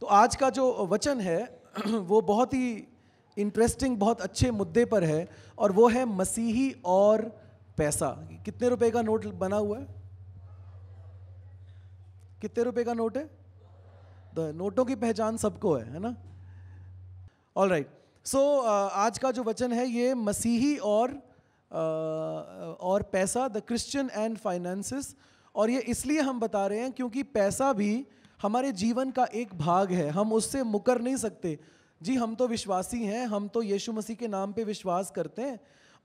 तो आज का जो वचन है वो बहुत ही इंटरेस्टिंग बहुत अच्छे मुद्दे पर है और वो है मसीही और पैसा कितने रुपए का नोट बना हुआ है कितने रुपए का नोट है तो नोटों की पहचान सबको है है ना ऑल राइट सो आज का जो वचन है ये मसीही और uh, uh और पैसा द क्रिश्चियन एंड फाइनेंसिस और ये इसलिए हम बता रहे हैं क्योंकि पैसा भी हमारे जीवन का एक भाग है हम उससे मुकर नहीं सकते जी हम तो विश्वासी हैं हम तो यीशु मसीह के नाम पे विश्वास करते हैं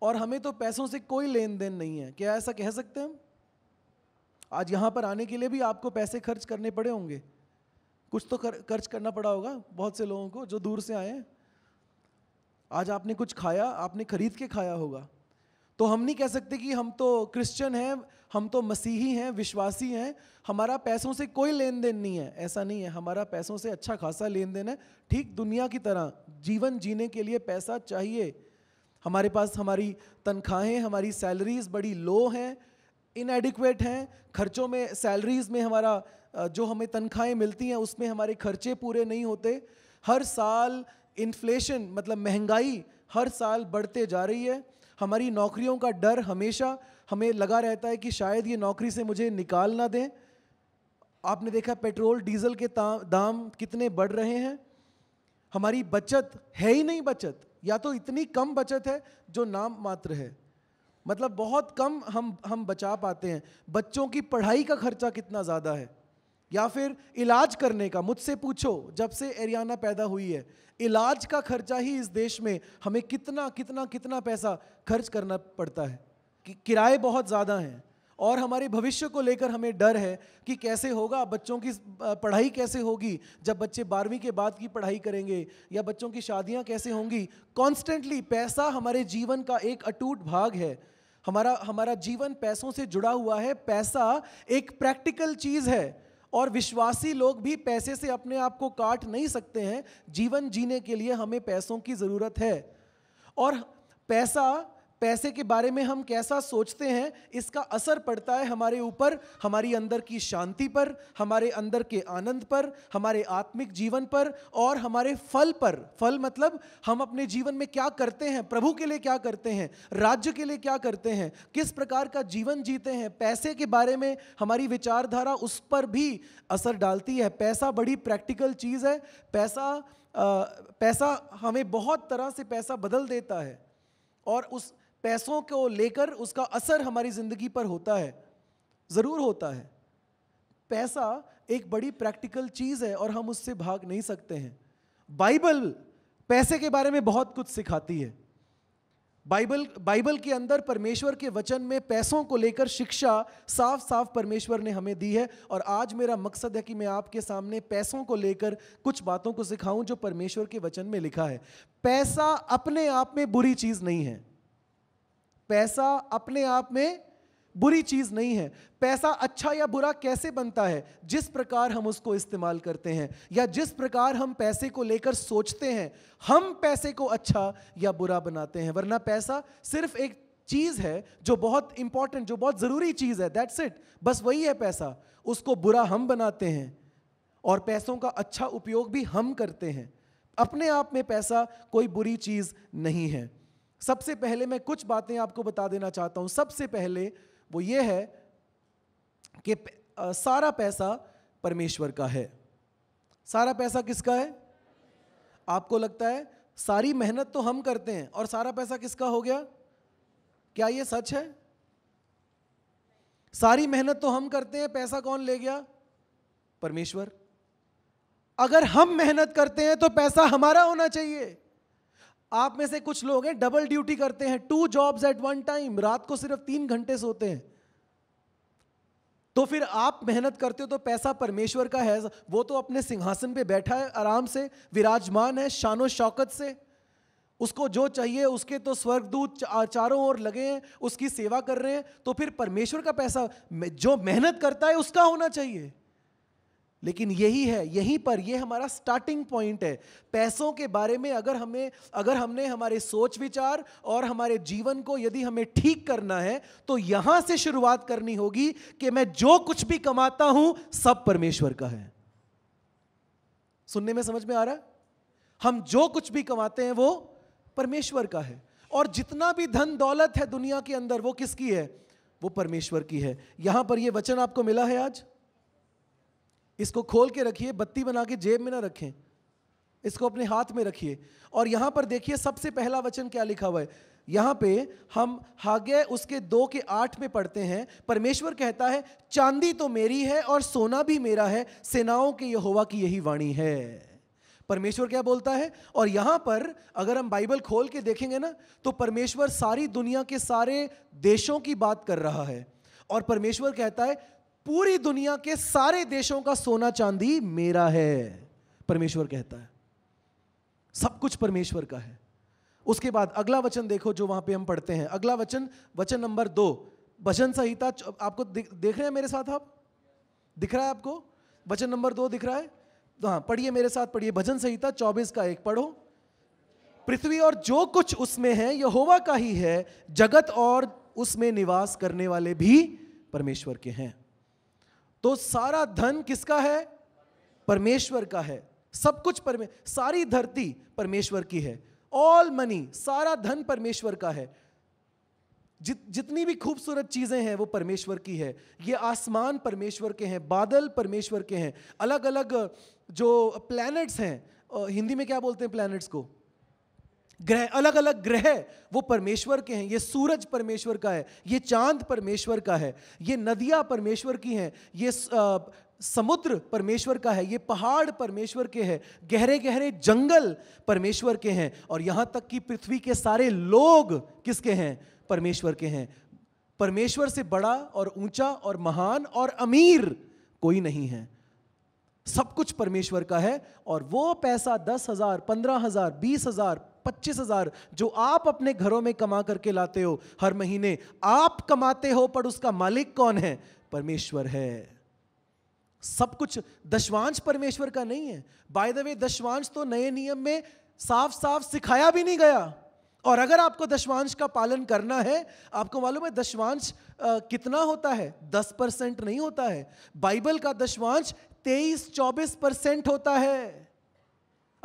और हमें तो पैसों से कोई लेन देन नहीं है क्या ऐसा कह सकते हैं हम आज यहाँ पर आने के लिए भी आपको पैसे खर्च करने पड़े होंगे कुछ तो खर्च करना पड़ा होगा बहुत से लोगों को जो दूर से आए हैं आज आपने कुछ खाया आपने खरीद के खाया होगा तो हम नहीं कह सकते कि हम तो क्रिश्चियन हैं हम तो मसीही हैं विश्वासी हैं हमारा पैसों से कोई लेन देन नहीं है ऐसा नहीं है हमारा पैसों से अच्छा खासा लेन देन है ठीक दुनिया की तरह जीवन जीने के लिए पैसा चाहिए हमारे पास हमारी तनख्वाहें हमारी सैलरीज बड़ी लो हैं इनएडिक्वेट हैं खर्चों में सैलरीज में हमारा जो हमें तनख्वाहें मिलती हैं उसमें हमारे खर्चे पूरे नहीं होते हर साल इन्फ्लेशन मतलब महंगाई हर साल बढ़ते जा रही है हमारी नौकरियों का डर हमेशा हमें लगा रहता है कि शायद ये नौकरी से मुझे निकाल ना दें आपने देखा पेट्रोल डीजल के दाम कितने बढ़ रहे हैं हमारी बचत है ही नहीं बचत या तो इतनी कम बचत है जो नाम मात्र है मतलब बहुत कम हम हम बचा पाते हैं बच्चों की पढ़ाई का खर्चा कितना ज़्यादा है या फिर इलाज करने का मुझसे पूछो जब से एरियाना पैदा हुई है इलाज का खर्चा ही इस देश में हमें कितना कितना कितना पैसा खर्च करना पड़ता है कि किराए बहुत ज़्यादा हैं और हमारे भविष्य को लेकर हमें डर है कि कैसे होगा बच्चों की पढ़ाई कैसे होगी जब बच्चे बारहवीं के बाद की पढ़ाई करेंगे या बच्चों की शादियां कैसे होंगी कॉन्स्टेंटली पैसा हमारे जीवन का एक अटूट भाग है हमारा हमारा जीवन पैसों से जुड़ा हुआ है पैसा एक प्रैक्टिकल चीज़ है और विश्वासी लोग भी पैसे से अपने आप को काट नहीं सकते हैं जीवन जीने के लिए हमें पैसों की ज़रूरत है और पैसा पैसे के बारे में हम कैसा सोचते हैं इसका असर पड़ता है हमारे ऊपर हमारी अंदर की शांति पर हमारे अंदर के आनंद पर हमारे आत्मिक जीवन पर और हमारे फल पर फल मतलब हम अपने जीवन में क्या करते हैं प्रभु के लिए क्या करते हैं राज्य के लिए क्या करते हैं किस प्रकार का जीवन जीते हैं पैसे के बारे में हमारी विचारधारा उस पर भी असर डालती है पैसा बड़ी प्रैक्टिकल चीज़ है पैसा आ, पैसा हमें बहुत तरह से पैसा बदल देता है और उस पैसों को लेकर उसका असर हमारी ज़िंदगी पर होता है ज़रूर होता है पैसा एक बड़ी प्रैक्टिकल चीज़ है और हम उससे भाग नहीं सकते हैं बाइबल पैसे के बारे में बहुत कुछ सिखाती है बाइबल बाइबल के अंदर परमेश्वर के वचन में पैसों को लेकर शिक्षा साफ साफ परमेश्वर ने हमें दी है और आज मेरा मकसद है कि मैं आपके सामने पैसों को लेकर कुछ बातों को सिखाऊं जो परमेश्वर के वचन में लिखा है पैसा अपने आप में बुरी चीज़ नहीं है पैसा अपने आप में बुरी चीज़ नहीं है पैसा अच्छा या बुरा कैसे बनता है जिस प्रकार हम उसको इस्तेमाल करते हैं या जिस प्रकार हम पैसे को लेकर सोचते हैं हम पैसे को अच्छा या बुरा बनाते हैं वरना पैसा सिर्फ एक चीज़ है जो बहुत इंपॉर्टेंट जो बहुत ज़रूरी चीज़ है दैट्स इट बस वही है पैसा उसको बुरा हम बनाते हैं और पैसों का अच्छा उपयोग भी हम करते हैं अपने आप में पैसा कोई बुरी चीज़ नहीं है सबसे पहले मैं कुछ बातें आपको बता देना चाहता हूं सबसे पहले वो ये है कि सारा पैसा परमेश्वर का है सारा पैसा किसका है आपको लगता है सारी मेहनत तो हम करते हैं और सारा पैसा किसका हो गया क्या ये सच है सारी मेहनत तो हम करते हैं पैसा कौन ले गया परमेश्वर अगर हम मेहनत करते हैं तो पैसा हमारा होना चाहिए आप में से कुछ लोग हैं डबल ड्यूटी करते हैं two jobs at one time रात को सिर्फ तीन घंटे सोते हैं तो फिर आप मेहनत करते हो तो पैसा परमेश्वर का है वो तो अपने सिंहासन पे बैठा है आराम से विराजमान है शानो शौकत से उसको जो चाहिए उसके तो स्वर्गदूत चारों ओर लगे हैं उसकी सेवा कर रहे हैं तो फिर परमेश्वर का पैसा जो मेहनत करता है उसका होना चाहिए लेकिन यही है यहीं पर यह हमारा स्टार्टिंग पॉइंट है पैसों के बारे में अगर हमें अगर हमने हमारे सोच विचार और हमारे जीवन को यदि हमें ठीक करना है तो यहां से शुरुआत करनी होगी कि मैं जो कुछ भी कमाता हूं सब परमेश्वर का है सुनने में समझ में आ रहा है हम जो कुछ भी कमाते हैं वो परमेश्वर का है और जितना भी धन दौलत है दुनिया के अंदर वो किसकी है वो परमेश्वर की है यहां पर यह वचन आपको मिला है आज इसको खोल के रखिए बत्ती बना के जेब में ना रखें इसको अपने हाथ में रखिए और यहां पर देखिए सबसे पहला वचन क्या लिखा हुआ है यहाँ पे हम हागे उसके दो के आठ में पढ़ते हैं परमेश्वर कहता है चांदी तो मेरी है और सोना भी मेरा है सेनाओं के यहोवा की यही वाणी है परमेश्वर क्या बोलता है और यहां पर अगर हम बाइबल खोल के देखेंगे ना तो परमेश्वर सारी दुनिया के सारे देशों की बात कर रहा है और परमेश्वर कहता है पूरी दुनिया के सारे देशों का सोना चांदी मेरा है परमेश्वर कहता है सब कुछ परमेश्वर का है उसके बाद अगला वचन देखो जो वहां पे हम पढ़ते हैं अगला वचन वचन नंबर दो वचन संहिता आपको देख रहे हैं मेरे साथ आप दिख रहा है आपको वचन नंबर दो दिख रहा है तो हाँ पढ़िए मेरे साथ पढ़िए भजन संहिता चौबीस का एक पढ़ो पृथ्वी और जो कुछ उसमें है यहोवा का ही है जगत और उसमें निवास करने वाले भी परमेश्वर के हैं तो सारा धन किसका है परमेश्वर का है सब कुछ परमे सारी धरती परमेश्वर की है ऑल मनी सारा धन परमेश्वर का है जि, जितनी भी खूबसूरत चीज़ें हैं वो परमेश्वर की है ये आसमान परमेश्वर के हैं बादल परमेश्वर के हैं अलग अलग जो प्लैनेट्स हैं हिंदी में क्या बोलते हैं प्लैनेट्स को ग्रह अलग अलग ग्रह वो परमेश्वर के हैं ये सूरज परमेश्वर का है ये चांद परमेश्वर का है ये नदियाँ परमेश्वर की हैं ये समुद्र परमेश्वर का है ये पहाड़ परमेश्वर के हैं गहरे गहरे जंगल परमेश्वर के हैं और यहाँ तक कि पृथ्वी के सारे लोग किसके हैं परमेश्वर के हैं परमेश्वर से बड़ा और ऊंचा और महान और अमीर कोई नहीं है सब कुछ परमेश्वर का है और वो पैसा दस हजार पंद्रह हजार बीस हजार पच्चीस हजार जो आप अपने घरों में कमा करके लाते हो हर महीने आप कमाते हो पर उसका मालिक कौन है परमेश्वर है सब कुछ दशवांश परमेश्वर का नहीं है बाय द वे दशवांश तो नए नियम में साफ साफ सिखाया भी नहीं गया और अगर आपको दशवांश का पालन करना है आपको मालूम है दशवांश कितना होता है दस परसेंट नहीं होता है बाइबल का दशवांश तेईस चौबीस परसेंट होता है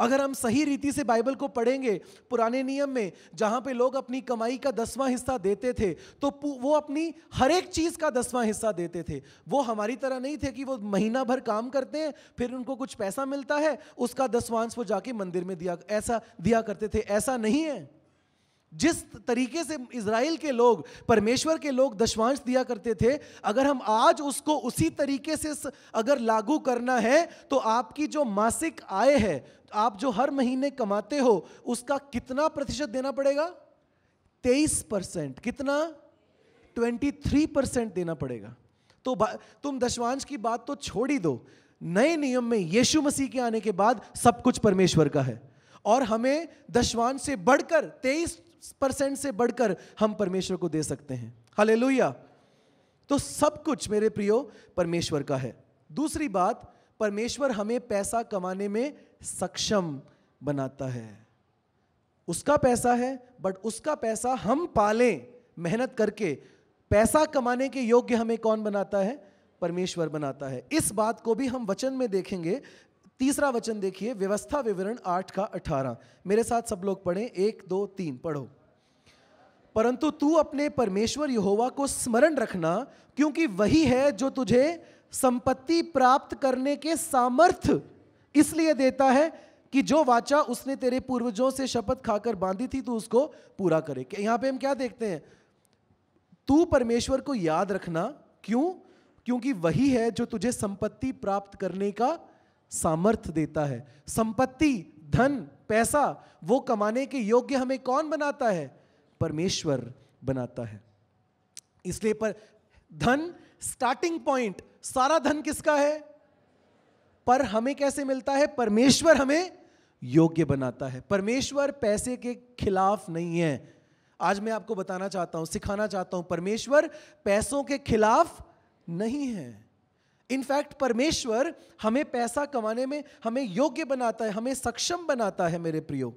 अगर हम सही रीति से बाइबल को पढ़ेंगे पुराने नियम में जहाँ पे लोग अपनी कमाई का दसवां हिस्सा देते थे तो वो अपनी हर एक चीज़ का दसवां हिस्सा देते थे वो हमारी तरह नहीं थे कि वो महीना भर काम करते हैं फिर उनको कुछ पैसा मिलता है उसका दसवांश वो जाके मंदिर में दिया ऐसा दिया करते थे ऐसा नहीं है जिस तरीके से इसराइल के लोग परमेश्वर के लोग दशवांश दिया करते थे अगर हम आज उसको उसी तरीके से अगर लागू करना है तो आपकी जो मासिक आय है आप जो हर महीने कमाते हो उसका कितना प्रतिशत देना पड़ेगा तेईस परसेंट कितना ट्वेंटी थ्री परसेंट देना पड़ेगा तो तुम दशवांश की बात तो छोड़ ही दो नए नियम में यीशु मसीह के आने के बाद सब कुछ परमेश्वर का है और हमें दशवांश से बढ़कर तेईस परसेंट से बढ़कर हम परमेश्वर को दे सकते हैं हले तो सब कुछ मेरे प्रियो परमेश्वर का है दूसरी बात परमेश्वर हमें पैसा कमाने में सक्षम बनाता है उसका पैसा है बट उसका पैसा हम पालें मेहनत करके पैसा कमाने के योग्य हमें कौन बनाता है परमेश्वर बनाता है इस बात को भी हम वचन में देखेंगे तीसरा वचन देखिए व्यवस्था विवरण आठ का अठारह मेरे साथ सब लोग पढ़ें एक दो तीन पढ़ो परंतु तू अपने परमेश्वर यहोवा को स्मरण रखना क्योंकि वही है जो तुझे संपत्ति प्राप्त करने के सामर्थ्य इसलिए देता है कि जो वाचा उसने तेरे पूर्वजों से शपथ खाकर बांधी थी तो उसको पूरा करे यहां पे हम क्या देखते हैं तू परमेश्वर को याद रखना क्यों क्योंकि वही है जो तुझे संपत्ति प्राप्त करने का सामर्थ्य देता है संपत्ति धन पैसा वो कमाने के योग्य हमें कौन बनाता है परमेश्वर बनाता है इसलिए पर धन स्टार्टिंग पॉइंट सारा धन किसका है पर हमें कैसे मिलता है परमेश्वर हमें योग्य बनाता है परमेश्वर पैसे के खिलाफ नहीं है आज मैं आपको बताना चाहता हूं सिखाना चाहता हूं परमेश्वर पैसों के खिलाफ नहीं है इनफैक्ट परमेश्वर हमें पैसा कमाने में हमें योग्य बनाता है हमें सक्षम बनाता है मेरे प्रियो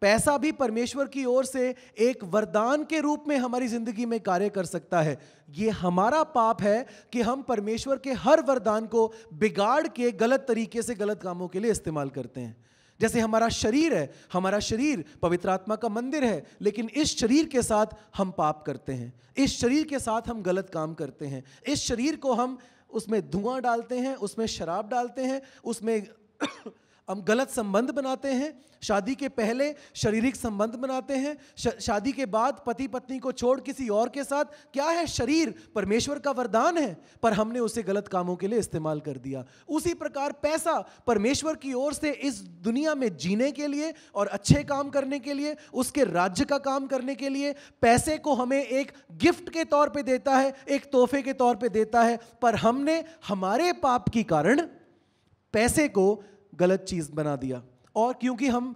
पैसा भी परमेश्वर की ओर से एक वरदान के रूप में हमारी जिंदगी में कार्य कर सकता है ये हमारा पाप है कि हम परमेश्वर के हर वरदान को बिगाड़ के गलत तरीके से गलत कामों के लिए इस्तेमाल करते हैं जैसे हमारा शरीर है हमारा शरीर पवित्र आत्मा का मंदिर है लेकिन इस शरीर के साथ हम पाप करते हैं इस शरीर के साथ हम गलत काम करते हैं इस शरीर को हम उसमें धुआं डालते हैं उसमें शराब डालते हैं उसमें हम गलत संबंध बनाते हैं शादी के पहले शारीरिक संबंध बनाते हैं शादी के बाद पति पत्नी को छोड़ किसी और के साथ क्या है शरीर परमेश्वर का वरदान है पर हमने उसे गलत कामों के लिए इस्तेमाल कर दिया उसी प्रकार पैसा परमेश्वर की ओर से इस दुनिया में जीने के लिए और अच्छे काम करने के लिए उसके राज्य का काम करने के लिए पैसे को हमें एक गिफ्ट के तौर पर देता है एक तोहफे के तौर पर देता है पर हमने हमारे पाप के कारण पैसे को गलत चीज़ बना दिया और क्योंकि हम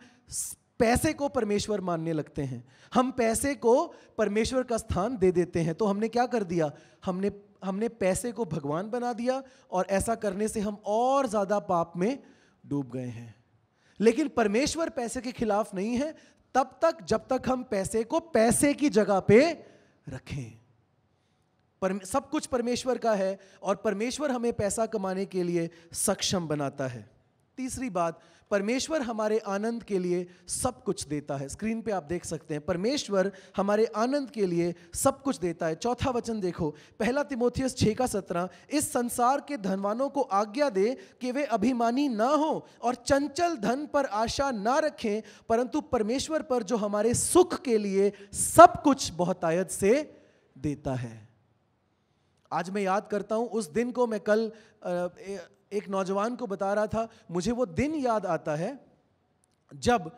पैसे को परमेश्वर मानने लगते हैं हम पैसे को परमेश्वर का स्थान दे देते हैं तो हमने क्या कर दिया हमने हमने पैसे को भगवान बना दिया और ऐसा करने से हम और ज़्यादा पाप में डूब गए हैं लेकिन परमेश्वर पैसे के खिलाफ नहीं है तब तक जब तक हम पैसे को पैसे की जगह पे रखें पर सब कुछ परमेश्वर का है और परमेश्वर हमें पैसा कमाने के लिए सक्षम बनाता है तीसरी बात परमेश्वर हमारे आनंद के लिए सब कुछ देता है स्क्रीन पे आप देख सकते हैं परमेश्वर हमारे आनंद के लिए सब कुछ देता है चौथा वचन देखो पहला तिमोथियस छः का सत्रह इस संसार के धनवानों को आज्ञा दे कि वे अभिमानी ना हो और चंचल धन पर आशा ना रखें परंतु परमेश्वर पर जो हमारे सुख के लिए सब कुछ बहुतायत से देता है आज मैं याद करता हूं उस दिन को मैं कल एक नौजवान को बता रहा था मुझे वो दिन याद आता है जब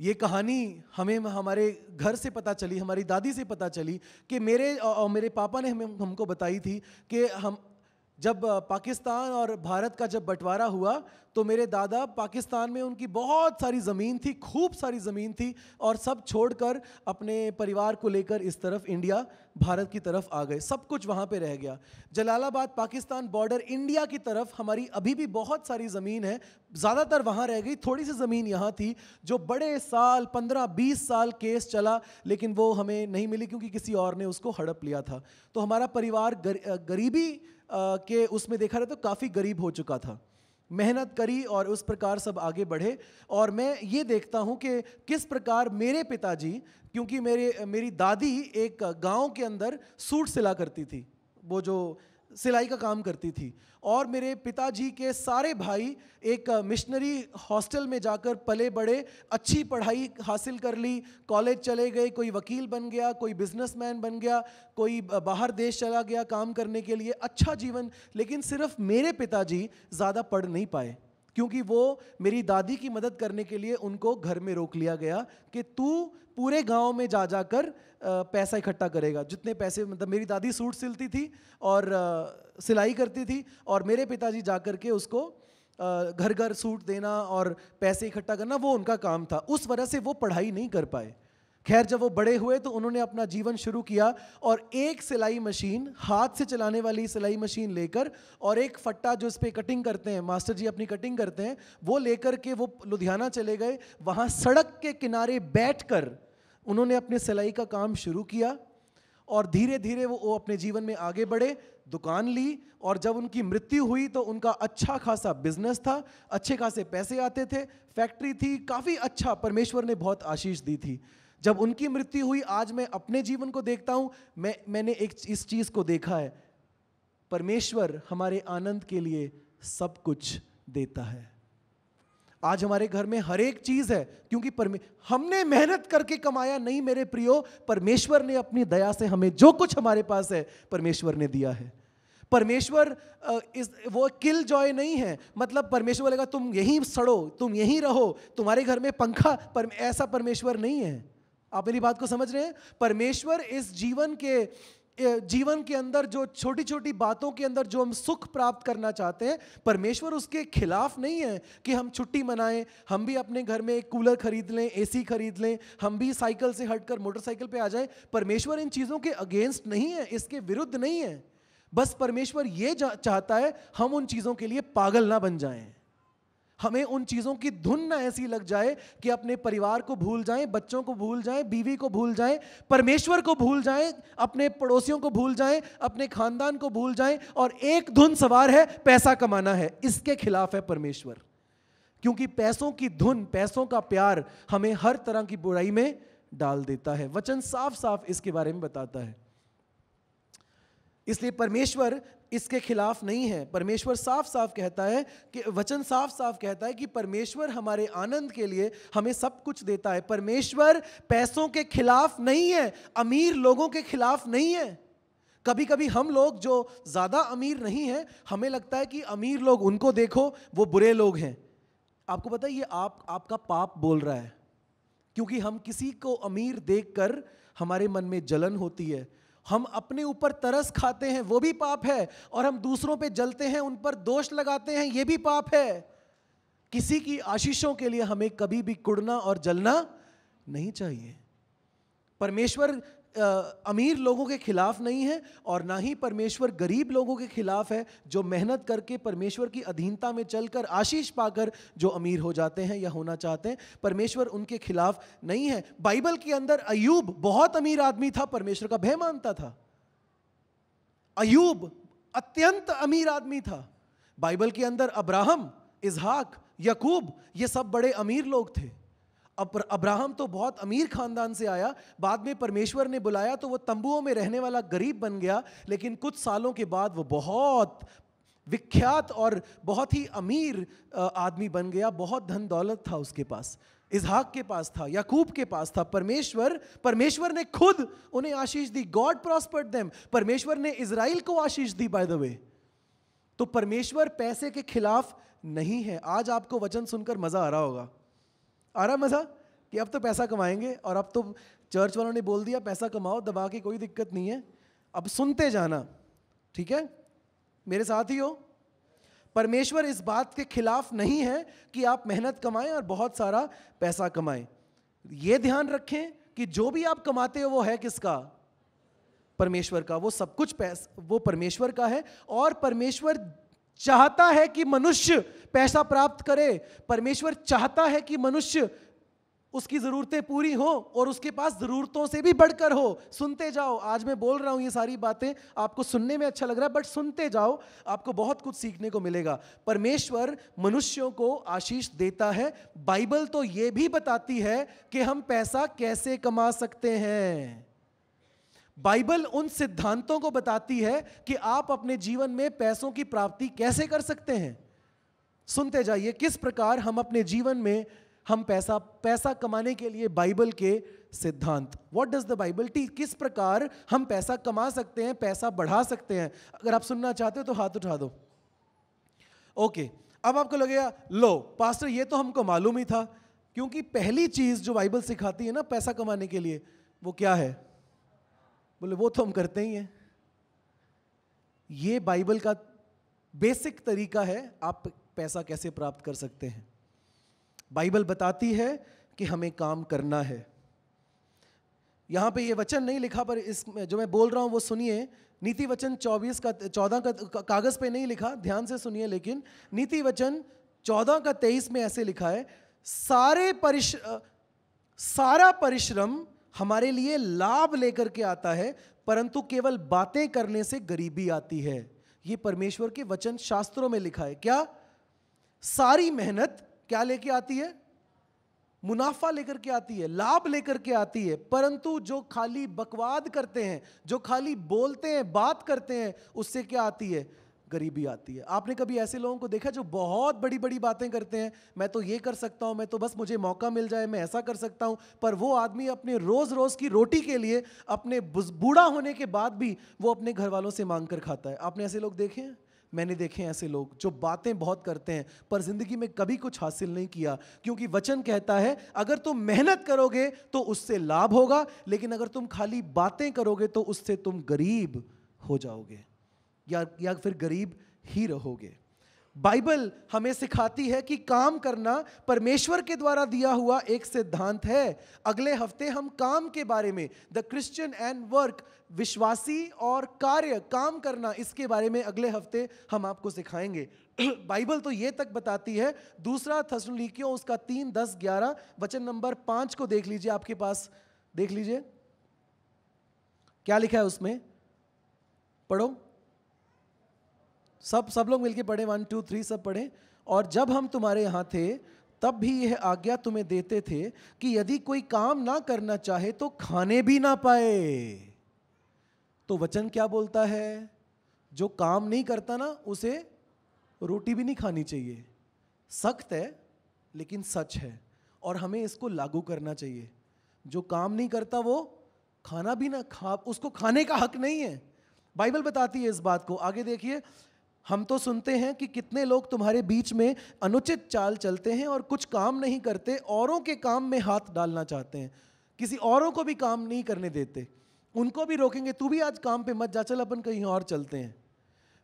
ये कहानी हमें हमारे घर से पता चली हमारी दादी से पता चली कि मेरे और मेरे पापा ने हमें हमको बताई थी कि हम जब पाकिस्तान और भारत का जब बंटवारा हुआ तो मेरे दादा पाकिस्तान में उनकी बहुत सारी ज़मीन थी खूब सारी ज़मीन थी और सब छोड़कर अपने परिवार को लेकर इस तरफ इंडिया भारत की तरफ आ गए सब कुछ वहाँ पे रह गया जलालाबाद पाकिस्तान बॉर्डर इंडिया की तरफ हमारी अभी भी बहुत सारी ज़मीन है ज़्यादातर वहाँ रह गई थोड़ी सी ज़मीन यहाँ थी जो बड़े साल पंद्रह बीस साल केस चला लेकिन वो हमें नहीं मिली क्योंकि किसी और ने उसको हड़प लिया था तो हमारा परिवार गर, गरीबी के उसमें देखा रहे तो काफ़ी गरीब हो चुका था मेहनत करी और उस प्रकार सब आगे बढ़े और मैं ये देखता हूँ कि किस प्रकार मेरे पिताजी क्योंकि मेरे मेरी दादी एक गांव के अंदर सूट सिला करती थी वो जो सिलाई का काम करती थी और मेरे पिताजी के सारे भाई एक मिशनरी हॉस्टल में जाकर पले बड़े अच्छी पढ़ाई हासिल कर ली कॉलेज चले गए कोई वकील बन गया कोई बिजनेसमैन बन गया कोई बाहर देश चला गया काम करने के लिए अच्छा जीवन लेकिन सिर्फ मेरे पिताजी ज़्यादा पढ़ नहीं पाए क्योंकि वो मेरी दादी की मदद करने के लिए उनको घर में रोक लिया गया कि तू पूरे गांव में जा जाकर पैसा इकट्ठा करेगा जितने पैसे मतलब मेरी दादी सूट सिलती थी और सिलाई करती थी और मेरे पिताजी जा कर के उसको घर घर सूट देना और पैसे इकट्ठा करना वो उनका काम था उस वजह से वो पढ़ाई नहीं कर पाए खैर जब वो बड़े हुए तो उन्होंने अपना जीवन शुरू किया और एक सिलाई मशीन हाथ से चलाने वाली सिलाई मशीन लेकर और एक फट्टा जो इस पर कटिंग करते हैं मास्टर जी अपनी कटिंग करते हैं वो लेकर के वो लुधियाना चले गए वहाँ सड़क के किनारे बैठ कर उन्होंने अपने सिलाई का काम शुरू किया और धीरे धीरे वो, वो अपने जीवन में आगे बढ़े दुकान ली और जब उनकी मृत्यु हुई तो उनका अच्छा खासा बिजनेस था अच्छे खासे पैसे आते थे फैक्ट्री थी काफ़ी अच्छा परमेश्वर ने बहुत आशीष दी थी जब उनकी मृत्यु हुई आज मैं अपने जीवन को देखता हूँ मैं मैंने एक इस चीज़ को देखा है परमेश्वर हमारे आनंद के लिए सब कुछ देता है आज हमारे घर में हर एक चीज है क्योंकि परमे हमने मेहनत करके कमाया नहीं मेरे प्रियो परमेश्वर ने अपनी दया से हमें जो कुछ हमारे पास है परमेश्वर ने दिया है परमेश्वर इस वो किल जॉय नहीं है मतलब परमेश्वर बोलेगा तुम यहीं सड़ो तुम यहीं रहो तुम्हारे घर में पंखा पर ऐसा परमेश्वर नहीं है आप मेरी बात को समझ रहे हैं परमेश्वर इस जीवन के जीवन के अंदर जो छोटी छोटी बातों के अंदर जो हम सुख प्राप्त करना चाहते हैं परमेश्वर उसके खिलाफ नहीं है कि हम छुट्टी मनाएं हम भी अपने घर में एक कूलर खरीद लें एसी खरीद लें हम भी साइकिल से हटकर मोटरसाइकिल पे आ जाएं परमेश्वर इन चीज़ों के अगेंस्ट नहीं है इसके विरुद्ध नहीं है बस परमेश्वर ये चाहता है हम उन चीज़ों के लिए पागल ना बन जाएं हमें उन चीज़ों की धुन ना ऐसी लग जाए कि अपने परिवार को भूल जाएं बच्चों को भूल जाएं बीवी को भूल जाएं परमेश्वर को भूल जाएं अपने पड़ोसियों को भूल जाएं अपने खानदान को भूल जाएं और एक धुन सवार है पैसा कमाना है इसके खिलाफ है परमेश्वर क्योंकि पैसों की धुन पैसों का प्यार हमें हर तरह की बुराई में डाल देता है वचन साफ साफ इसके बारे में बताता है इसलिए परमेश्वर इसके खिलाफ नहीं है परमेश्वर साफ साफ कहता है कि वचन साफ साफ कहता है कि परमेश्वर हमारे आनंद के लिए हमें सब कुछ देता है परमेश्वर पैसों के खिलाफ नहीं है अमीर लोगों के खिलाफ नहीं है कभी कभी हम लोग जो ज़्यादा अमीर नहीं हैं हमें लगता है कि अमीर लोग उनको देखो वो बुरे लोग हैं आपको पता है ये आप आपका पाप बोल रहा है क्योंकि हम किसी को अमीर देखकर हमारे मन में जलन होती है हम अपने ऊपर तरस खाते हैं वो भी पाप है और हम दूसरों पे जलते हैं उन पर दोष लगाते हैं ये भी पाप है किसी की आशीषों के लिए हमें कभी भी कुड़ना और जलना नहीं चाहिए परमेश्वर अमीर लोगों के खिलाफ नहीं है और ना ही परमेश्वर गरीब लोगों के खिलाफ है जो मेहनत करके परमेश्वर की अधीनता में चलकर आशीष पाकर जो अमीर हो जाते हैं या होना चाहते हैं परमेश्वर उनके खिलाफ नहीं है बाइबल के अंदर अयूब बहुत अमीर आदमी था परमेश्वर का भय मानता था अयूब अत्यंत अमीर आदमी था बाइबल के अंदर अब्राहम इजहाक यकूब ये सब बड़े अमीर लोग थे अब अब्राहम तो बहुत अमीर खानदान से आया बाद में परमेश्वर ने बुलाया तो वो तंबुओं में रहने वाला गरीब बन गया लेकिन कुछ सालों के बाद वो बहुत विख्यात और बहुत ही अमीर आदमी बन गया बहुत धन दौलत था उसके पास इजहाक के पास था याकूब के पास था परमेश्वर परमेश्वर ने खुद उन्हें आशीष दी गॉड प्रॉस्पर्ड देम परमेश्वर ने इसराइल को आशीष दी बाय द वे तो परमेश्वर पैसे के खिलाफ नहीं है आज आपको वचन सुनकर मजा आ रहा होगा आ रहा मज़ा कि अब तो पैसा कमाएंगे और अब तो चर्च वालों ने बोल दिया पैसा कमाओ दबा के कोई दिक्कत नहीं है अब सुनते जाना ठीक है मेरे साथ ही हो परमेश्वर इस बात के खिलाफ नहीं है कि आप मेहनत कमाएं और बहुत सारा पैसा कमाएं ये ध्यान रखें कि जो भी आप कमाते हो वो है किसका परमेश्वर का वो सब कुछ पैस वो परमेश्वर का है और परमेश्वर चाहता है कि मनुष्य पैसा प्राप्त करे परमेश्वर चाहता है कि मनुष्य उसकी ज़रूरतें पूरी हो और उसके पास ज़रूरतों से भी बढ़कर हो सुनते जाओ आज मैं बोल रहा हूं ये सारी बातें आपको सुनने में अच्छा लग रहा है बट सुनते जाओ आपको बहुत कुछ सीखने को मिलेगा परमेश्वर मनुष्यों को आशीष देता है बाइबल तो ये भी बताती है कि हम पैसा कैसे कमा सकते हैं बाइबल उन सिद्धांतों को बताती है कि आप अपने जीवन में पैसों की प्राप्ति कैसे कर सकते हैं सुनते जाइए किस प्रकार हम अपने जीवन में हम पैसा पैसा कमाने के लिए बाइबल के सिद्धांत what does the Bible teach किस प्रकार हम पैसा कमा सकते हैं पैसा बढ़ा सकते हैं अगर आप सुनना चाहते हो तो हाथ उठा दो ओके okay, अब आपको लगेगा लो पास्टर ये तो हमको मालूम ही था क्योंकि पहली चीज़ जो बाइबल सिखाती है ना पैसा कमाने के लिए वो क्या है बोले वो तो हम करते ही हैं ये बाइबल का बेसिक तरीका है आप पैसा कैसे प्राप्त कर सकते हैं बाइबल बताती है कि हमें काम करना है यहाँ पे ये वचन नहीं लिखा पर इस जो मैं बोल रहा हूँ वो सुनिए नीति वचन चौबीस का चौदह का, का कागज़ पे नहीं लिखा ध्यान से सुनिए लेकिन नीति वचन चौदह का तेईस में ऐसे लिखा है सारे परिश्र सारा परिश्रम हमारे लिए लाभ लेकर के आता है परंतु केवल बातें करने से गरीबी आती है ये परमेश्वर के वचन शास्त्रों में लिखा है क्या सारी मेहनत क्या लेके आती है मुनाफा लेकर के आती है लाभ लेकर के आती है परंतु जो खाली बकवाद करते हैं जो खाली बोलते हैं बात करते हैं उससे क्या आती है गरीबी आती है आपने कभी ऐसे लोगों को देखा जो बहुत बड़ी बड़ी बातें करते हैं मैं तो ये कर सकता हूँ मैं तो बस मुझे मौका मिल जाए मैं ऐसा कर सकता हूँ पर वो आदमी अपने रोज़ रोज़ की रोटी के लिए अपने बूढ़ा होने के बाद भी वो अपने घर वालों से मांग कर खाता है आपने ऐसे लोग देखे हैं मैंने देखे ऐसे लोग जो बातें बहुत करते हैं पर ज़िंदगी में कभी कुछ हासिल नहीं किया क्योंकि वचन कहता है अगर तुम मेहनत करोगे तो उससे लाभ होगा लेकिन अगर तुम खाली बातें करोगे तो उससे तुम गरीब हो जाओगे या या फिर गरीब ही रहोगे बाइबल हमें सिखाती है कि काम करना परमेश्वर के द्वारा दिया हुआ एक सिद्धांत है अगले हफ्ते हम काम के बारे में द क्रिश्चियन एंड वर्क विश्वासी और कार्य काम करना इसके बारे में अगले हफ्ते हम आपको सिखाएंगे बाइबल तो ये तक बताती है दूसरा थसलिकियों उसका तीन दस ग्यारह वचन नंबर पांच को देख लीजिए आपके पास देख लीजिए क्या लिखा है उसमें पढ़ो सब सब लोग मिलके पढ़े वन टू थ्री सब पढ़े और जब हम तुम्हारे यहाँ थे तब भी यह आज्ञा तुम्हें देते थे कि यदि कोई काम ना करना चाहे तो खाने भी ना पाए तो वचन क्या बोलता है जो काम नहीं करता ना उसे रोटी भी नहीं खानी चाहिए सख्त है लेकिन सच है और हमें इसको लागू करना चाहिए जो काम नहीं करता वो खाना भी ना खा उसको खाने का हक नहीं है बाइबल बताती है इस बात को आगे देखिए हम तो सुनते हैं कि कितने लोग तुम्हारे बीच में अनुचित चाल चलते हैं और कुछ काम नहीं करते औरों के काम में हाथ डालना चाहते हैं किसी औरों को भी काम नहीं करने देते उनको भी रोकेंगे तू भी आज काम पे मत जा चल अपन कहीं और चलते हैं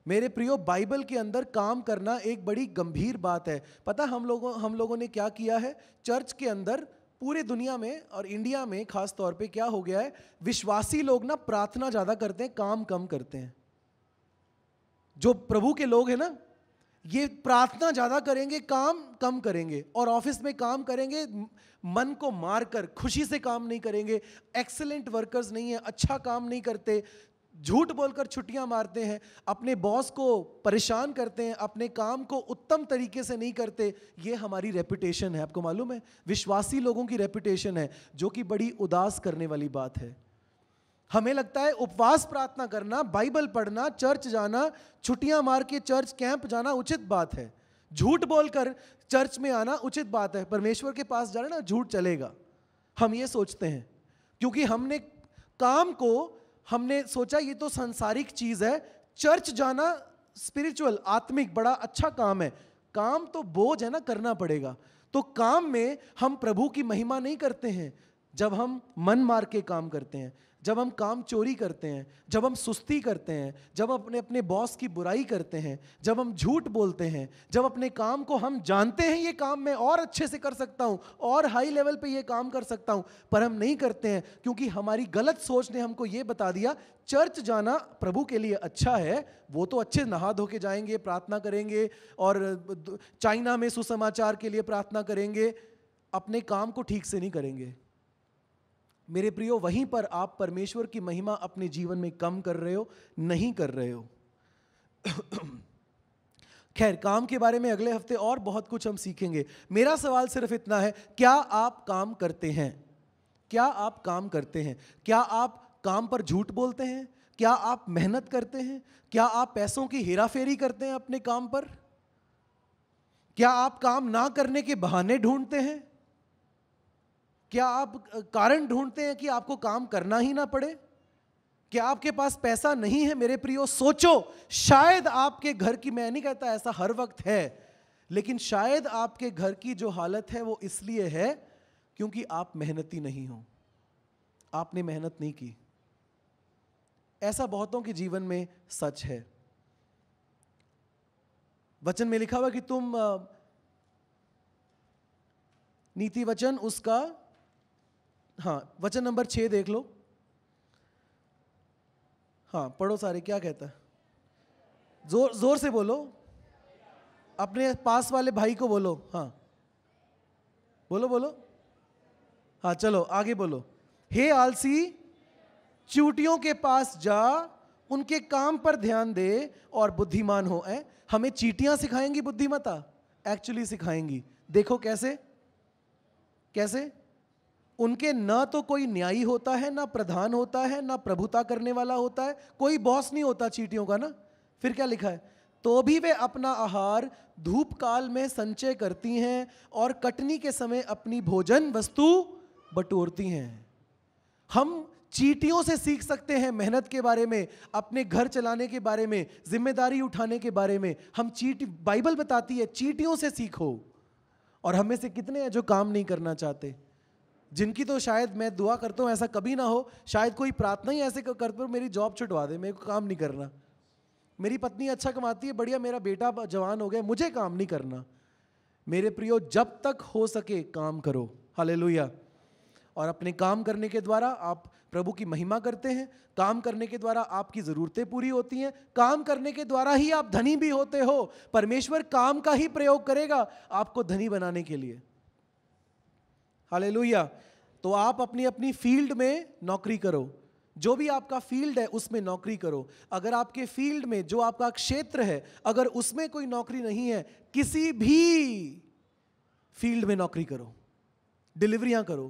मेरे प्रियो बाइबल के अंदर काम करना एक बड़ी गंभीर बात है पता हम लोगों हम लोगों ने क्या किया है चर्च के अंदर पूरे दुनिया में और इंडिया में खास तौर पे क्या हो गया है विश्वासी लोग ना प्रार्थना ज़्यादा करते हैं काम कम करते हैं जो प्रभु के लोग हैं ना ये प्रार्थना ज़्यादा करेंगे काम कम करेंगे और ऑफिस में काम करेंगे मन को मार कर खुशी से काम नहीं करेंगे एक्सेलेंट वर्कर्स नहीं है अच्छा काम नहीं करते झूठ बोलकर छुट्टियां मारते हैं अपने बॉस को परेशान करते हैं अपने काम को उत्तम तरीके से नहीं करते ये हमारी रेपुटेशन है आपको मालूम है विश्वासी लोगों की रेपुटेशन है जो कि बड़ी उदास करने वाली बात है हमें लगता है उपवास प्रार्थना करना बाइबल पढ़ना चर्च जाना छुट्टियां मार के चर्च कैंप जाना उचित बात है झूठ बोलकर चर्च में आना उचित बात है परमेश्वर के पास जाना ना झूठ चलेगा हम ये सोचते हैं क्योंकि हमने काम को हमने सोचा ये तो सांसारिक चीज़ है चर्च जाना स्पिरिचुअल आत्मिक बड़ा अच्छा काम है काम तो बोझ है ना करना पड़ेगा तो काम में हम प्रभु की महिमा नहीं करते हैं जब हम मन मार के काम करते हैं जब हम काम चोरी करते हैं जब हम सुस्ती करते हैं जब अपने अपने बॉस की बुराई करते हैं जब हम झूठ बोलते हैं जब अपने काम को हम जानते हैं ये काम मैं और अच्छे से कर सकता हूँ और हाई लेवल पे ये काम कर सकता हूँ पर हम नहीं करते हैं क्योंकि हमारी गलत सोच ने हमको ये बता दिया चर्च जाना प्रभु के लिए अच्छा है वो तो अच्छे नहा धो के जाएंगे प्रार्थना करेंगे और चाइना में सुसमाचार के लिए प्रार्थना करेंगे अपने काम को ठीक से नहीं करेंगे मेरे प्रियो वहीं पर आप परमेश्वर की महिमा अपने जीवन में कम कर रहे हो नहीं कर रहे हो खैर काम के बारे में अगले हफ्ते और बहुत कुछ हम सीखेंगे मेरा सवाल सिर्फ इतना है क्या आप काम करते हैं क्या आप काम करते हैं क्या आप काम पर झूठ बोलते हैं क्या आप मेहनत करते हैं क्या आप पैसों की हेराफेरी करते हैं अपने काम पर क्या आप काम ना करने के बहाने ढूंढते हैं क्या आप कारण ढूंढते हैं कि आपको काम करना ही ना पड़े क्या आपके पास पैसा नहीं है मेरे प्रियो सोचो शायद आपके घर की मैं नहीं कहता ऐसा हर वक्त है लेकिन शायद आपके घर की जो हालत है वो इसलिए है क्योंकि आप मेहनती नहीं हो आपने मेहनत नहीं की ऐसा बहुतों के जीवन में सच है वचन में लिखा हुआ कि तुम नीति वचन उसका हाँ वचन नंबर छः देख लो हाँ पढ़ो सारे क्या कहता है जोर जोर से बोलो अपने पास वाले भाई को बोलो हाँ बोलो बोलो हाँ चलो आगे बोलो हे आलसी चूटियों के पास जा उनके काम पर ध्यान दे और बुद्धिमान हो ऐ हमें चीटियां सिखाएंगी बुद्धिमता एक्चुअली सिखाएंगी देखो कैसे कैसे उनके ना तो कोई न्यायी होता है ना प्रधान होता है ना प्रभुता करने वाला होता है कोई बॉस नहीं होता चीटियों का ना फिर क्या लिखा है तो भी वे अपना आहार धूप काल में संचय करती हैं और कटनी के समय अपनी भोजन वस्तु बटोरती हैं हम चीटियों से सीख सकते हैं मेहनत के बारे में अपने घर चलाने के बारे में जिम्मेदारी उठाने के बारे में हम चीट बाइबल बताती है चीटियों से सीखो और हमें से कितने हैं जो काम नहीं करना चाहते जिनकी तो शायद मैं दुआ करता हूँ ऐसा कभी ना हो शायद कोई प्रार्थना ही ऐसे कर हो मेरी जॉब छुटवा दे मेरे को काम नहीं करना मेरी पत्नी अच्छा कमाती है बढ़िया मेरा बेटा जवान हो गया मुझे काम नहीं करना मेरे प्रियो जब तक हो सके काम करो हाले और अपने काम करने के द्वारा आप प्रभु की महिमा करते हैं काम करने के द्वारा आपकी ज़रूरतें पूरी होती हैं काम करने के द्वारा ही आप धनी भी होते हो परमेश्वर काम का ही प्रयोग करेगा आपको धनी बनाने के लिए हाले तो आप अपनी अपनी फील्ड में नौकरी करो जो भी आपका फील्ड है उसमें नौकरी करो अगर आपके फील्ड में जो आपका क्षेत्र है अगर उसमें कोई नौकरी नहीं है किसी भी फील्ड में नौकरी करो डिलीवरियां करो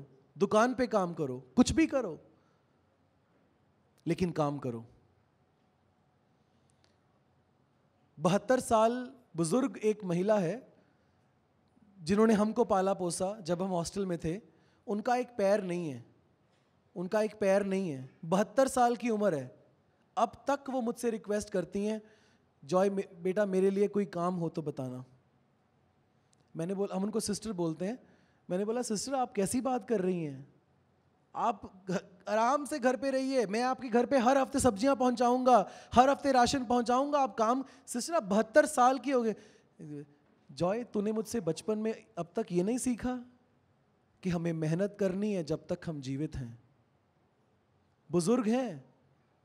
दुकान पे काम करो कुछ भी करो लेकिन काम करो बहत्तर साल बुजुर्ग एक महिला है जिन्होंने हमको पाला पोसा जब हम हॉस्टल में थे उनका एक पैर नहीं है उनका एक पैर नहीं है बहत्तर साल की उम्र है अब तक वो मुझसे रिक्वेस्ट करती हैं जॉय बेटा मेरे लिए कोई काम हो तो बताना मैंने बोला हम उनको सिस्टर बोलते हैं मैंने बोला सिस्टर आप कैसी बात कर रही हैं आप आराम से घर पे रहिए मैं आपके घर पे हर हफ्ते सब्जियां पहुंचाऊंगा हर हफ्ते राशन पहुंचाऊंगा आप काम सिस्टर आप बहत्तर साल की हो गए जॉय तूने मुझसे बचपन में अब तक ये नहीं सीखा कि हमें मेहनत करनी है जब तक हम जीवित हैं बुजुर्ग हैं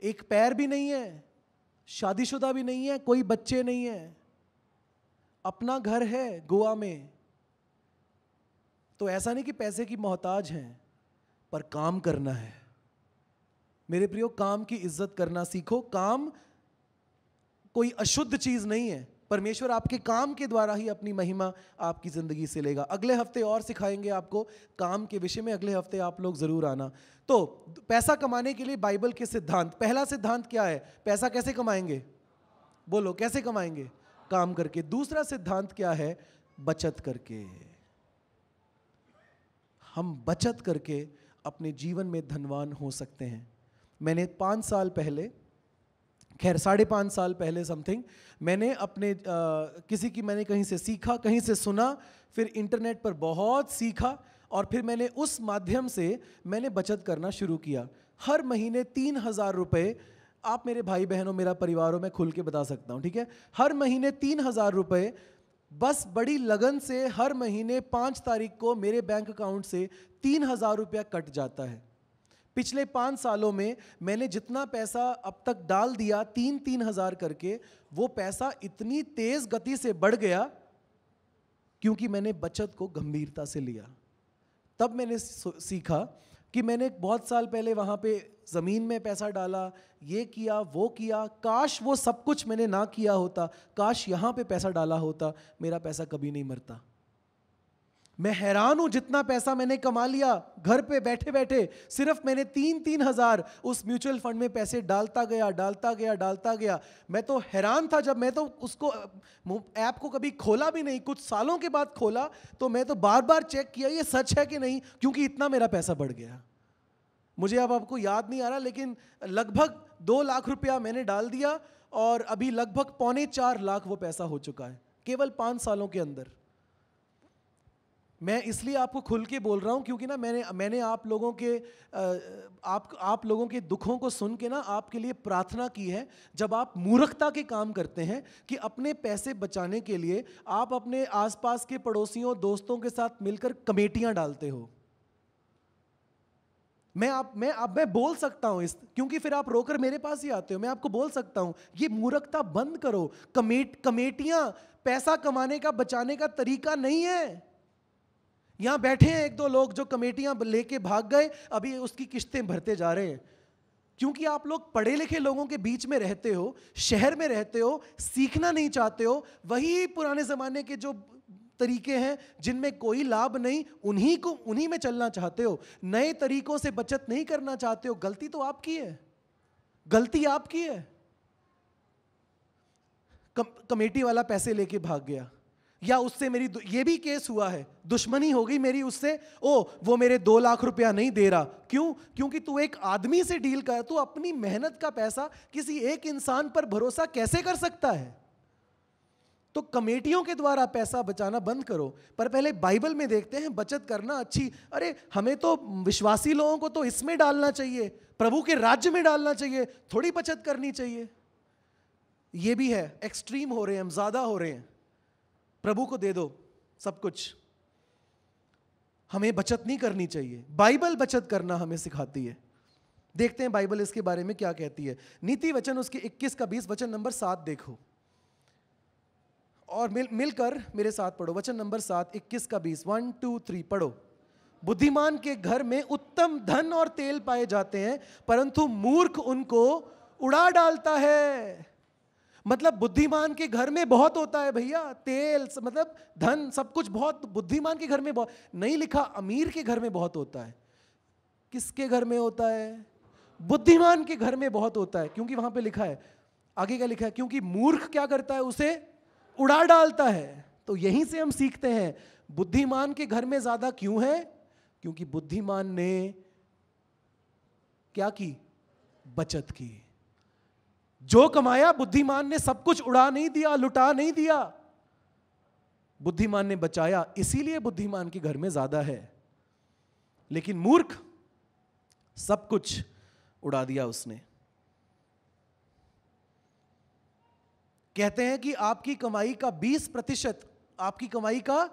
एक पैर भी नहीं है शादीशुदा भी नहीं है कोई बच्चे नहीं है अपना घर है गोवा में तो ऐसा नहीं कि पैसे की मोहताज हैं पर काम करना है मेरे प्रियो काम की इज्जत करना सीखो काम कोई अशुद्ध चीज नहीं है परमेश्वर आपके काम के द्वारा ही अपनी महिमा आपकी ज़िंदगी से लेगा अगले हफ्ते और सिखाएंगे आपको काम के विषय में अगले हफ्ते आप लोग ज़रूर आना तो पैसा कमाने के लिए बाइबल के सिद्धांत पहला सिद्धांत क्या है पैसा कैसे कमाएंगे बोलो कैसे कमाएंगे काम करके दूसरा सिद्धांत क्या है बचत करके हम बचत करके अपने जीवन में धनवान हो सकते हैं मैंने पाँच साल पहले खैर साढ़े पाँच साल पहले समथिंग मैंने अपने आ, किसी की मैंने कहीं से सीखा कहीं से सुना फिर इंटरनेट पर बहुत सीखा और फिर मैंने उस माध्यम से मैंने बचत करना शुरू किया हर महीने तीन हज़ार रुपये आप मेरे भाई बहनों मेरा परिवारों में खुल के बता सकता हूँ ठीक है हर महीने तीन हज़ार रुपये बस बड़ी लगन से हर महीने पाँच तारीख को मेरे बैंक अकाउंट से तीन हज़ार रुपया कट जाता है पिछले पाँच सालों में मैंने जितना पैसा अब तक डाल दिया तीन तीन हज़ार करके वो पैसा इतनी तेज़ गति से बढ़ गया क्योंकि मैंने बचत को गंभीरता से लिया तब मैंने सीखा कि मैंने बहुत साल पहले वहाँ पे ज़मीन में पैसा डाला ये किया वो किया काश वो सब कुछ मैंने ना किया होता काश यहाँ पे पैसा डाला होता मेरा पैसा कभी नहीं मरता मैं हैरान हूं जितना पैसा मैंने कमा लिया घर पे बैठे बैठे सिर्फ मैंने तीन तीन हजार उस म्यूचुअल फंड में पैसे डालता गया डालता गया डालता गया मैं तो हैरान था जब मैं तो उसको ऐप को कभी खोला भी नहीं कुछ सालों के बाद खोला तो मैं तो बार बार चेक किया ये सच है कि नहीं क्योंकि इतना मेरा पैसा बढ़ गया मुझे अब आपको याद नहीं आ रहा लेकिन लगभग दो लाख रुपया मैंने डाल दिया और अभी लगभग पौने चार लाख वो पैसा हो चुका है केवल पाँच सालों के अंदर मैं इसलिए आपको खुल के बोल रहा हूँ क्योंकि ना मैंने मैंने आप लोगों के आप आप लोगों के दुखों को सुन के ना आपके लिए प्रार्थना की है जब आप मूर्खता के काम करते हैं कि अपने पैसे बचाने के लिए आप अपने आसपास के पड़ोसियों दोस्तों के साथ मिलकर कमेटियाँ डालते हो मैं आप मैं आप मैं बोल सकता हूं इस क्योंकि फिर आप रोकर मेरे पास ही आते हो मैं आपको बोल सकता हूं ये मूर्खता बंद करो कमेट कमेटियां पैसा कमाने का बचाने का तरीका नहीं है यहाँ बैठे हैं एक दो लोग जो कमेटियां लेके भाग गए अभी उसकी किश्तें भरते जा रहे हैं क्योंकि आप लोग पढ़े लिखे लोगों के बीच में रहते हो शहर में रहते हो सीखना नहीं चाहते हो वही पुराने ज़माने के जो तरीके हैं जिनमें कोई लाभ नहीं उन्हीं को उन्हीं में चलना चाहते हो नए तरीकों से बचत नहीं करना चाहते हो गलती तो आपकी है गलती आपकी है कम, कमेटी वाला पैसे लेके भाग गया या उससे मेरी ये भी केस हुआ है दुश्मनी हो गई मेरी उससे ओ वो मेरे दो लाख रुपया नहीं दे रहा क्यों क्योंकि तू एक आदमी से डील कर तू अपनी मेहनत का पैसा किसी एक इंसान पर भरोसा कैसे कर सकता है तो कमेटियों के द्वारा पैसा बचाना बंद करो पर पहले बाइबल में देखते हैं बचत करना अच्छी अरे हमें तो विश्वासी लोगों को तो इसमें डालना चाहिए प्रभु के राज्य में डालना चाहिए थोड़ी बचत करनी चाहिए ये भी है एक्सट्रीम हो रहे हैं हम ज़्यादा हो रहे हैं प्रभु को दे दो सब कुछ हमें बचत नहीं करनी चाहिए बाइबल बचत करना हमें सिखाती है देखते हैं बाइबल इसके बारे में क्या कहती है नीति वचन उसके 21 का 20 वचन नंबर सात देखो और मिल मिलकर मेरे साथ पढ़ो वचन नंबर सात 21 का 20 वन टू थ्री पढ़ो बुद्धिमान के घर में उत्तम धन और तेल पाए जाते हैं परंतु मूर्ख उनको उड़ा डालता है मतलब बुद्धिमान के घर में बहुत होता है भैया तेल मतलब धन सब कुछ बहुत बुद्धिमान के घर में बहुत नहीं लिखा अमीर के घर में बहुत होता है किसके घर में होता है बुद्धिमान के घर में बहुत होता है क्योंकि वहां पे लिखा है आगे क्या लिखा है क्योंकि मूर्ख क्या करता है उसे उड़ा डालता है तो यहीं से हम सीखते हैं बुद्धिमान के घर में ज्यादा क्यों है क्योंकि बुद्धिमान ने क्या की बचत की जो कमाया बुद्धिमान ने सब कुछ उड़ा नहीं दिया लुटा नहीं दिया बुद्धिमान ने बचाया इसीलिए बुद्धिमान के घर में ज्यादा है लेकिन मूर्ख सब कुछ उड़ा दिया उसने कहते हैं कि आपकी कमाई का 20 प्रतिशत आपकी कमाई का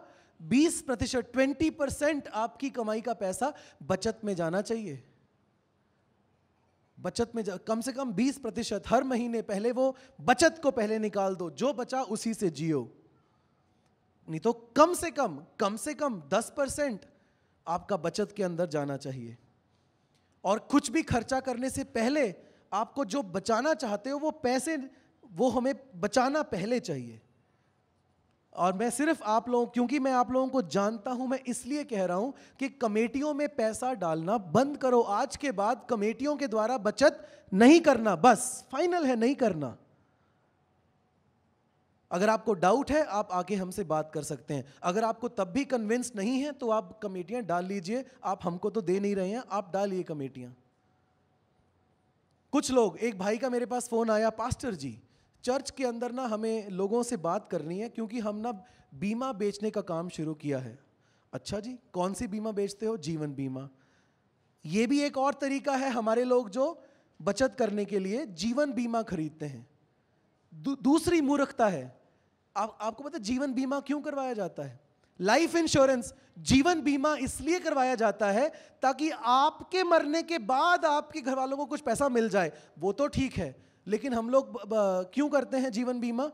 20 प्रतिशत ट्वेंटी परसेंट आपकी कमाई का पैसा बचत में जाना चाहिए बचत में कम से कम 20 प्रतिशत हर महीने पहले वो बचत को पहले निकाल दो जो बचा उसी से जियो नहीं तो कम से कम कम से कम 10 परसेंट आपका बचत के अंदर जाना चाहिए और कुछ भी खर्चा करने से पहले आपको जो बचाना चाहते हो वो पैसे वो हमें बचाना पहले चाहिए और मैं सिर्फ आप लोगों क्योंकि मैं आप लोगों को जानता हूं मैं इसलिए कह रहा हूं कि कमेटियों में पैसा डालना बंद करो आज के बाद कमेटियों के द्वारा बचत नहीं करना बस फाइनल है नहीं करना अगर आपको डाउट है आप आके हमसे बात कर सकते हैं अगर आपको तब भी कन्विंस नहीं है तो आप कमेटियां डाल लीजिए आप हमको तो दे नहीं रहे हैं आप डालिए कमेटियां कुछ लोग एक भाई का मेरे पास फोन आया पास्टर जी चर्च के अंदर ना हमें लोगों से बात करनी है क्योंकि हम ना बीमा बेचने का काम शुरू किया है अच्छा जी कौन सी बीमा बेचते हो जीवन बीमा ये भी एक और तरीका है हमारे लोग जो बचत करने के लिए जीवन बीमा खरीदते हैं दू, दूसरी मूर्खता है आप, आपको पता जीवन बीमा क्यों करवाया जाता है लाइफ इंश्योरेंस जीवन बीमा इसलिए करवाया जाता है ताकि आपके मरने के बाद आपके घर वालों को कुछ पैसा मिल जाए वो तो ठीक है लेकिन हम लोग क्यों करते हैं जीवन बीमा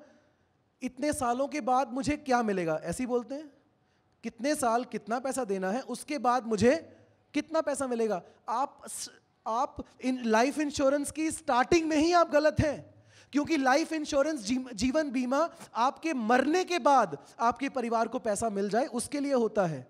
इतने सालों के बाद मुझे क्या मिलेगा ऐसी बोलते हैं कितने साल कितना पैसा देना है उसके बाद मुझे कितना पैसा मिलेगा आप आप इन लाइफ इंश्योरेंस की स्टार्टिंग में ही आप गलत हैं क्योंकि लाइफ इंश्योरेंस जी, जीवन बीमा आपके मरने के बाद आपके परिवार को पैसा मिल जाए उसके लिए होता है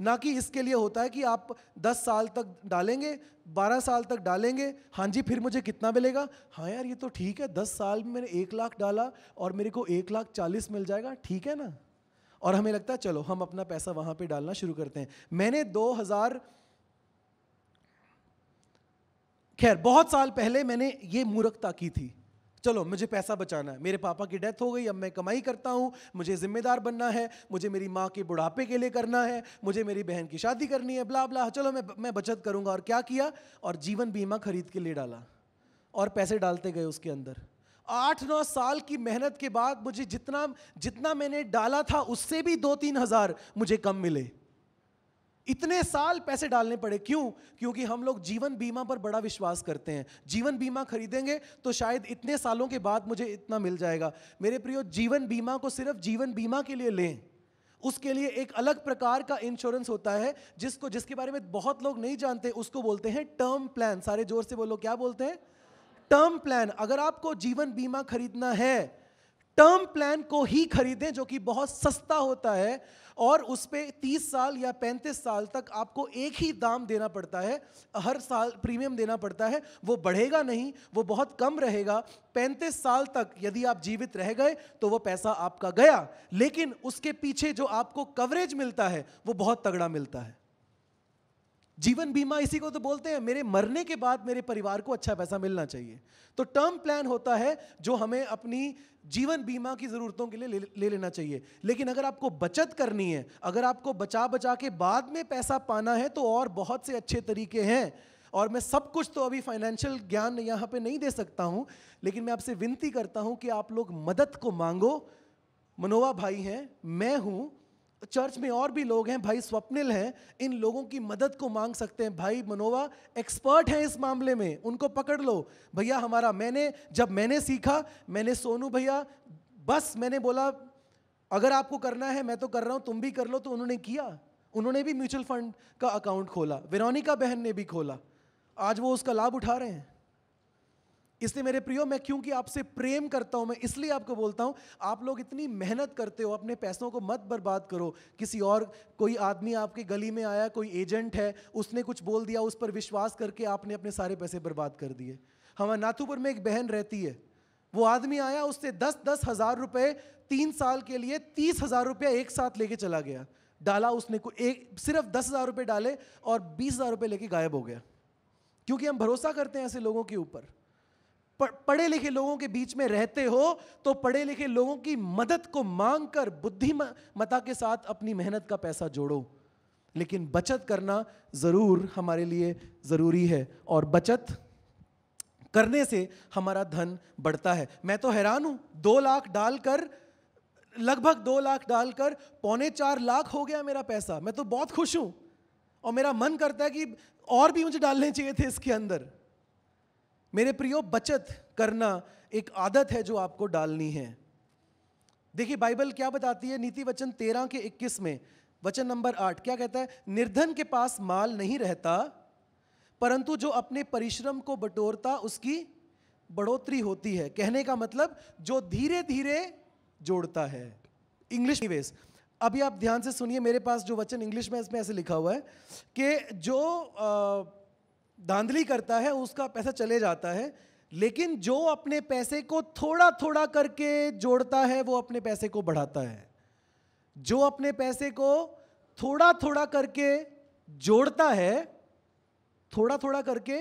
ना कि इसके लिए होता है कि आप 10 साल तक डालेंगे 12 साल तक डालेंगे हाँ जी फिर मुझे कितना मिलेगा हाँ यार ये तो ठीक है 10 साल में मैंने एक लाख डाला और मेरे को एक लाख चालीस मिल जाएगा ठीक है ना और हमें लगता है चलो हम अपना पैसा वहाँ पे डालना शुरू करते हैं मैंने 2000 खैर बहुत साल पहले मैंने ये मूर्खता की थी चलो मुझे पैसा बचाना है मेरे पापा की डेथ हो गई अब मैं कमाई करता हूँ मुझे जिम्मेदार बनना है मुझे मेरी माँ के बुढ़ापे के लिए करना है मुझे मेरी बहन की शादी करनी है बला बला चलो मैं मैं बचत करूँगा और क्या किया और जीवन बीमा खरीद के लिए डाला और पैसे डालते गए उसके अंदर आठ नौ साल की मेहनत के बाद मुझे जितना जितना मैंने डाला था उससे भी दो तीन हज़ार मुझे कम मिले इतने साल पैसे डालने पड़े क्यों क्योंकि हम लोग जीवन बीमा पर बड़ा विश्वास करते हैं जीवन बीमा खरीदेंगे तो शायद इतने सालों के बाद मुझे इतना मिल जाएगा मेरे प्रियो जीवन बीमा को सिर्फ जीवन बीमा के लिए लें उसके लिए एक अलग प्रकार का इंश्योरेंस होता है जिसको जिसके बारे में बहुत लोग नहीं जानते उसको बोलते हैं टर्म प्लान सारे जोर से बोलो क्या बोलते हैं टर्म प्लान अगर आपको जीवन बीमा खरीदना है टर्म प्लान को ही खरीदें जो कि बहुत सस्ता होता है और उस पर तीस साल या पैंतीस साल तक आपको एक ही दाम देना पड़ता है हर साल प्रीमियम देना पड़ता है वो बढ़ेगा नहीं वो बहुत कम रहेगा पैंतीस साल तक यदि आप जीवित रह गए तो वो पैसा आपका गया लेकिन उसके पीछे जो आपको कवरेज मिलता है वो बहुत तगड़ा मिलता है जीवन बीमा इसी को तो बोलते हैं मेरे मरने के बाद मेरे परिवार को अच्छा पैसा मिलना चाहिए तो टर्म प्लान होता है जो हमें अपनी जीवन बीमा की ज़रूरतों के लिए ले, ले लेना चाहिए लेकिन अगर आपको बचत करनी है अगर आपको बचा बचा के बाद में पैसा पाना है तो और बहुत से अच्छे तरीके हैं और मैं सब कुछ तो अभी फाइनेंशियल ज्ञान यहाँ पे नहीं दे सकता हूँ लेकिन मैं आपसे विनती करता हूँ कि आप लोग मदद को मांगो मनोवा भाई हैं मैं हूँ चर्च में और भी लोग हैं भाई स्वप्निल हैं इन लोगों की मदद को मांग सकते हैं भाई मनोवा एक्सपर्ट हैं इस मामले में उनको पकड़ लो भैया हमारा मैंने जब मैंने सीखा मैंने सोनू भैया बस मैंने बोला अगर आपको करना है मैं तो कर रहा हूँ तुम भी कर लो तो उन्होंने किया उन्होंने भी म्यूचुअल फंड का अकाउंट खोला वेरोनिका बहन ने भी खोला आज वो उसका लाभ उठा रहे हैं इसलिए मेरे प्रियो मैं क्योंकि आपसे प्रेम करता हूं मैं इसलिए आपको बोलता हूं आप लोग इतनी मेहनत करते हो अपने पैसों को मत बर्बाद करो किसी और कोई आदमी आपके गली में आया कोई एजेंट है उसने कुछ बोल दिया उस पर विश्वास करके आपने अपने सारे पैसे बर्बाद कर दिए हमारे नाथूपुर में एक बहन रहती है वो आदमी आया उससे दस दस हज़ार रुपये तीन साल के लिए तीस हज़ार रुपया एक साथ लेके चला गया डाला उसने को एक सिर्फ दस हज़ार रुपये डाले और बीस हज़ार रुपये लेके गायब हो गया क्योंकि हम भरोसा करते हैं ऐसे लोगों के ऊपर पढ़े लिखे लोगों के बीच में रहते हो तो पढ़े लिखे लोगों की मदद को मांग कर बुद्धिमता के साथ अपनी मेहनत का पैसा जोड़ो लेकिन बचत करना ज़रूर हमारे लिए ज़रूरी है और बचत करने से हमारा धन बढ़ता है मैं तो हैरान हूं दो लाख डालकर लगभग दो लाख डालकर पौने चार लाख हो गया मेरा पैसा मैं तो बहुत खुश हूं और मेरा मन करता है कि और भी मुझे डालने चाहिए थे इसके अंदर मेरे प्रियो बचत करना एक आदत है जो आपको डालनी है देखिए बाइबल क्या बताती है नीति वचन तेरह के इक्कीस में वचन नंबर आठ क्या कहता है निर्धन के पास माल नहीं रहता परंतु जो अपने परिश्रम को बटोरता उसकी बढ़ोतरी होती है कहने का मतलब जो धीरे धीरे जोड़ता है इंग्लिश निवेश अभी आप ध्यान से सुनिए मेरे पास जो वचन इंग्लिश में इसमें ऐसे लिखा हुआ है कि जो आ, धांधली करता है उसका पैसा चले जाता है लेकिन जो अपने पैसे को थोड़ा थोड़ा करके जोड़ता है वो अपने पैसे को बढ़ाता है जो अपने पैसे को थोड़ा थोड़ा करके जोड़ता है थोड़ा थोड़ा करके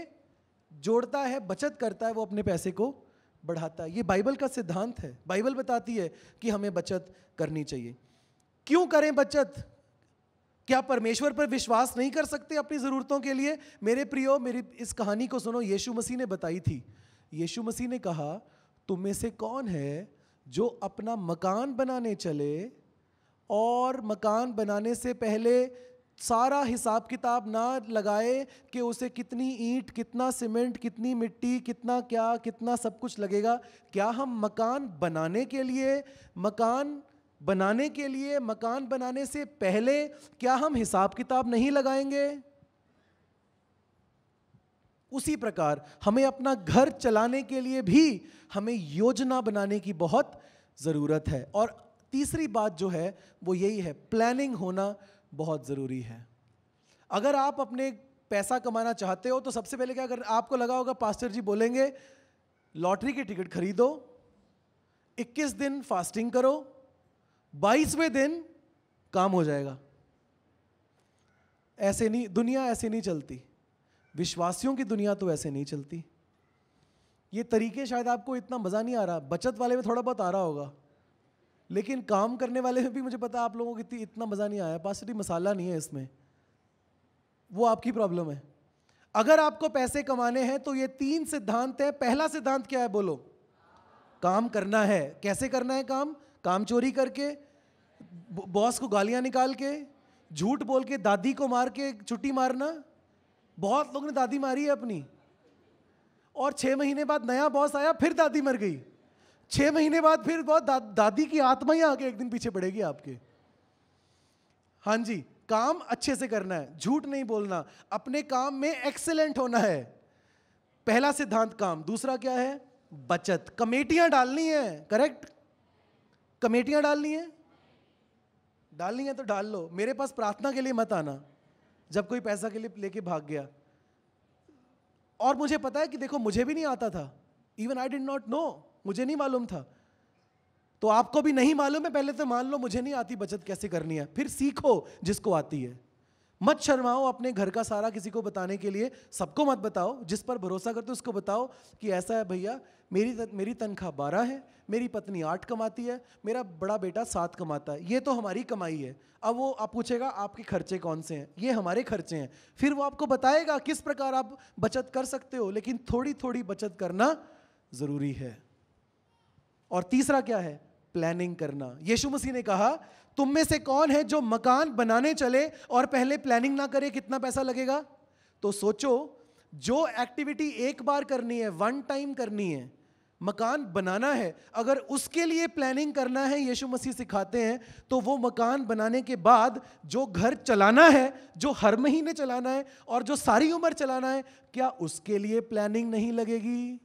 जोड़ता है बचत करता है वो अपने पैसे को बढ़ाता है ये बाइबल का सिद्धांत है बाइबल बताती है कि हमें बचत करनी चाहिए क्यों करें बचत क्या परमेश्वर पर विश्वास नहीं कर सकते अपनी ज़रूरतों के लिए मेरे प्रियो मेरी इस कहानी को सुनो यीशु मसीह ने बताई थी यीशु मसीह ने कहा तुम में से कौन है जो अपना मकान बनाने चले और मकान बनाने से पहले सारा हिसाब किताब ना लगाए कि उसे कितनी ईंट कितना सीमेंट कितनी मिट्टी कितना क्या कितना सब कुछ लगेगा क्या हम मकान बनाने के लिए मकान बनाने के लिए मकान बनाने से पहले क्या हम हिसाब किताब नहीं लगाएंगे उसी प्रकार हमें अपना घर चलाने के लिए भी हमें योजना बनाने की बहुत ज़रूरत है और तीसरी बात जो है वो यही है प्लानिंग होना बहुत ज़रूरी है अगर आप अपने पैसा कमाना चाहते हो तो सबसे पहले क्या अगर आपको लगा होगा पास्टर जी बोलेंगे लॉटरी की टिकट खरीदो 21 दिन फास्टिंग करो बाईसवें दिन काम हो जाएगा ऐसे नहीं दुनिया ऐसे नहीं चलती विश्वासियों की दुनिया तो ऐसे नहीं चलती ये तरीके शायद आपको इतना मज़ा नहीं आ रहा बचत वाले में थोड़ा बहुत आ रहा होगा लेकिन काम करने वाले में भी मुझे पता आप लोगों को इतनी इतना मज़ा नहीं आया पास मसाला नहीं है इसमें वो आपकी प्रॉब्लम है अगर आपको पैसे कमाने हैं तो ये तीन सिद्धांत हैं पहला सिद्धांत क्या है बोलो काम करना है कैसे करना है काम काम चोरी करके बॉस को गालियां निकाल के झूठ बोल के दादी को मार के छुट्टी मारना बहुत लोग ने दादी मारी है अपनी और छः महीने बाद नया बॉस आया फिर दादी मर गई छः महीने बाद फिर बहुत दा, दादी की आत्मा ही आके एक दिन पीछे पड़ेगी आपके हाँ जी काम अच्छे से करना है झूठ नहीं बोलना अपने काम में एक्सेलेंट होना है पहला सिद्धांत काम दूसरा क्या है बचत कमेटियां डालनी है करेक्ट कमेटियां डालनी है डालनी है तो डाल लो मेरे पास प्रार्थना के लिए मत आना जब कोई पैसा के लिए लेके भाग गया और मुझे पता है कि देखो मुझे भी नहीं आता था even I did not know मुझे नहीं मालूम था तो आपको भी नहीं मालूम है पहले तो मान लो मुझे नहीं आती बचत कैसे करनी है फिर सीखो जिसको आती है मत शर्माओ अपने घर का सारा किसी को बताने के लिए सबको मत बताओ जिस पर भरोसा करते हो उसको बताओ कि ऐसा है भैया मेरी तक, मेरी तनख्वाह बारह है मेरी पत्नी आठ कमाती है मेरा बड़ा बेटा सात कमाता है ये तो हमारी कमाई है अब वो आप पूछेगा आपके खर्चे कौन से हैं ये हमारे खर्चे हैं फिर वो आपको बताएगा किस प्रकार आप बचत कर सकते हो लेकिन थोड़ी थोड़ी बचत करना ज़रूरी है और तीसरा क्या है प्लानिंग करना यीशु मसीह ने कहा तुम में से कौन है जो मकान बनाने चले और पहले प्लानिंग ना करे कितना पैसा लगेगा तो सोचो जो एक्टिविटी एक बार करनी है वन टाइम करनी है मकान बनाना है अगर उसके लिए प्लानिंग करना है यीशु मसीह सिखाते हैं तो वो मकान बनाने के बाद जो घर चलाना है जो हर महीने चलाना है और जो सारी उम्र चलाना है क्या उसके लिए प्लानिंग नहीं लगेगी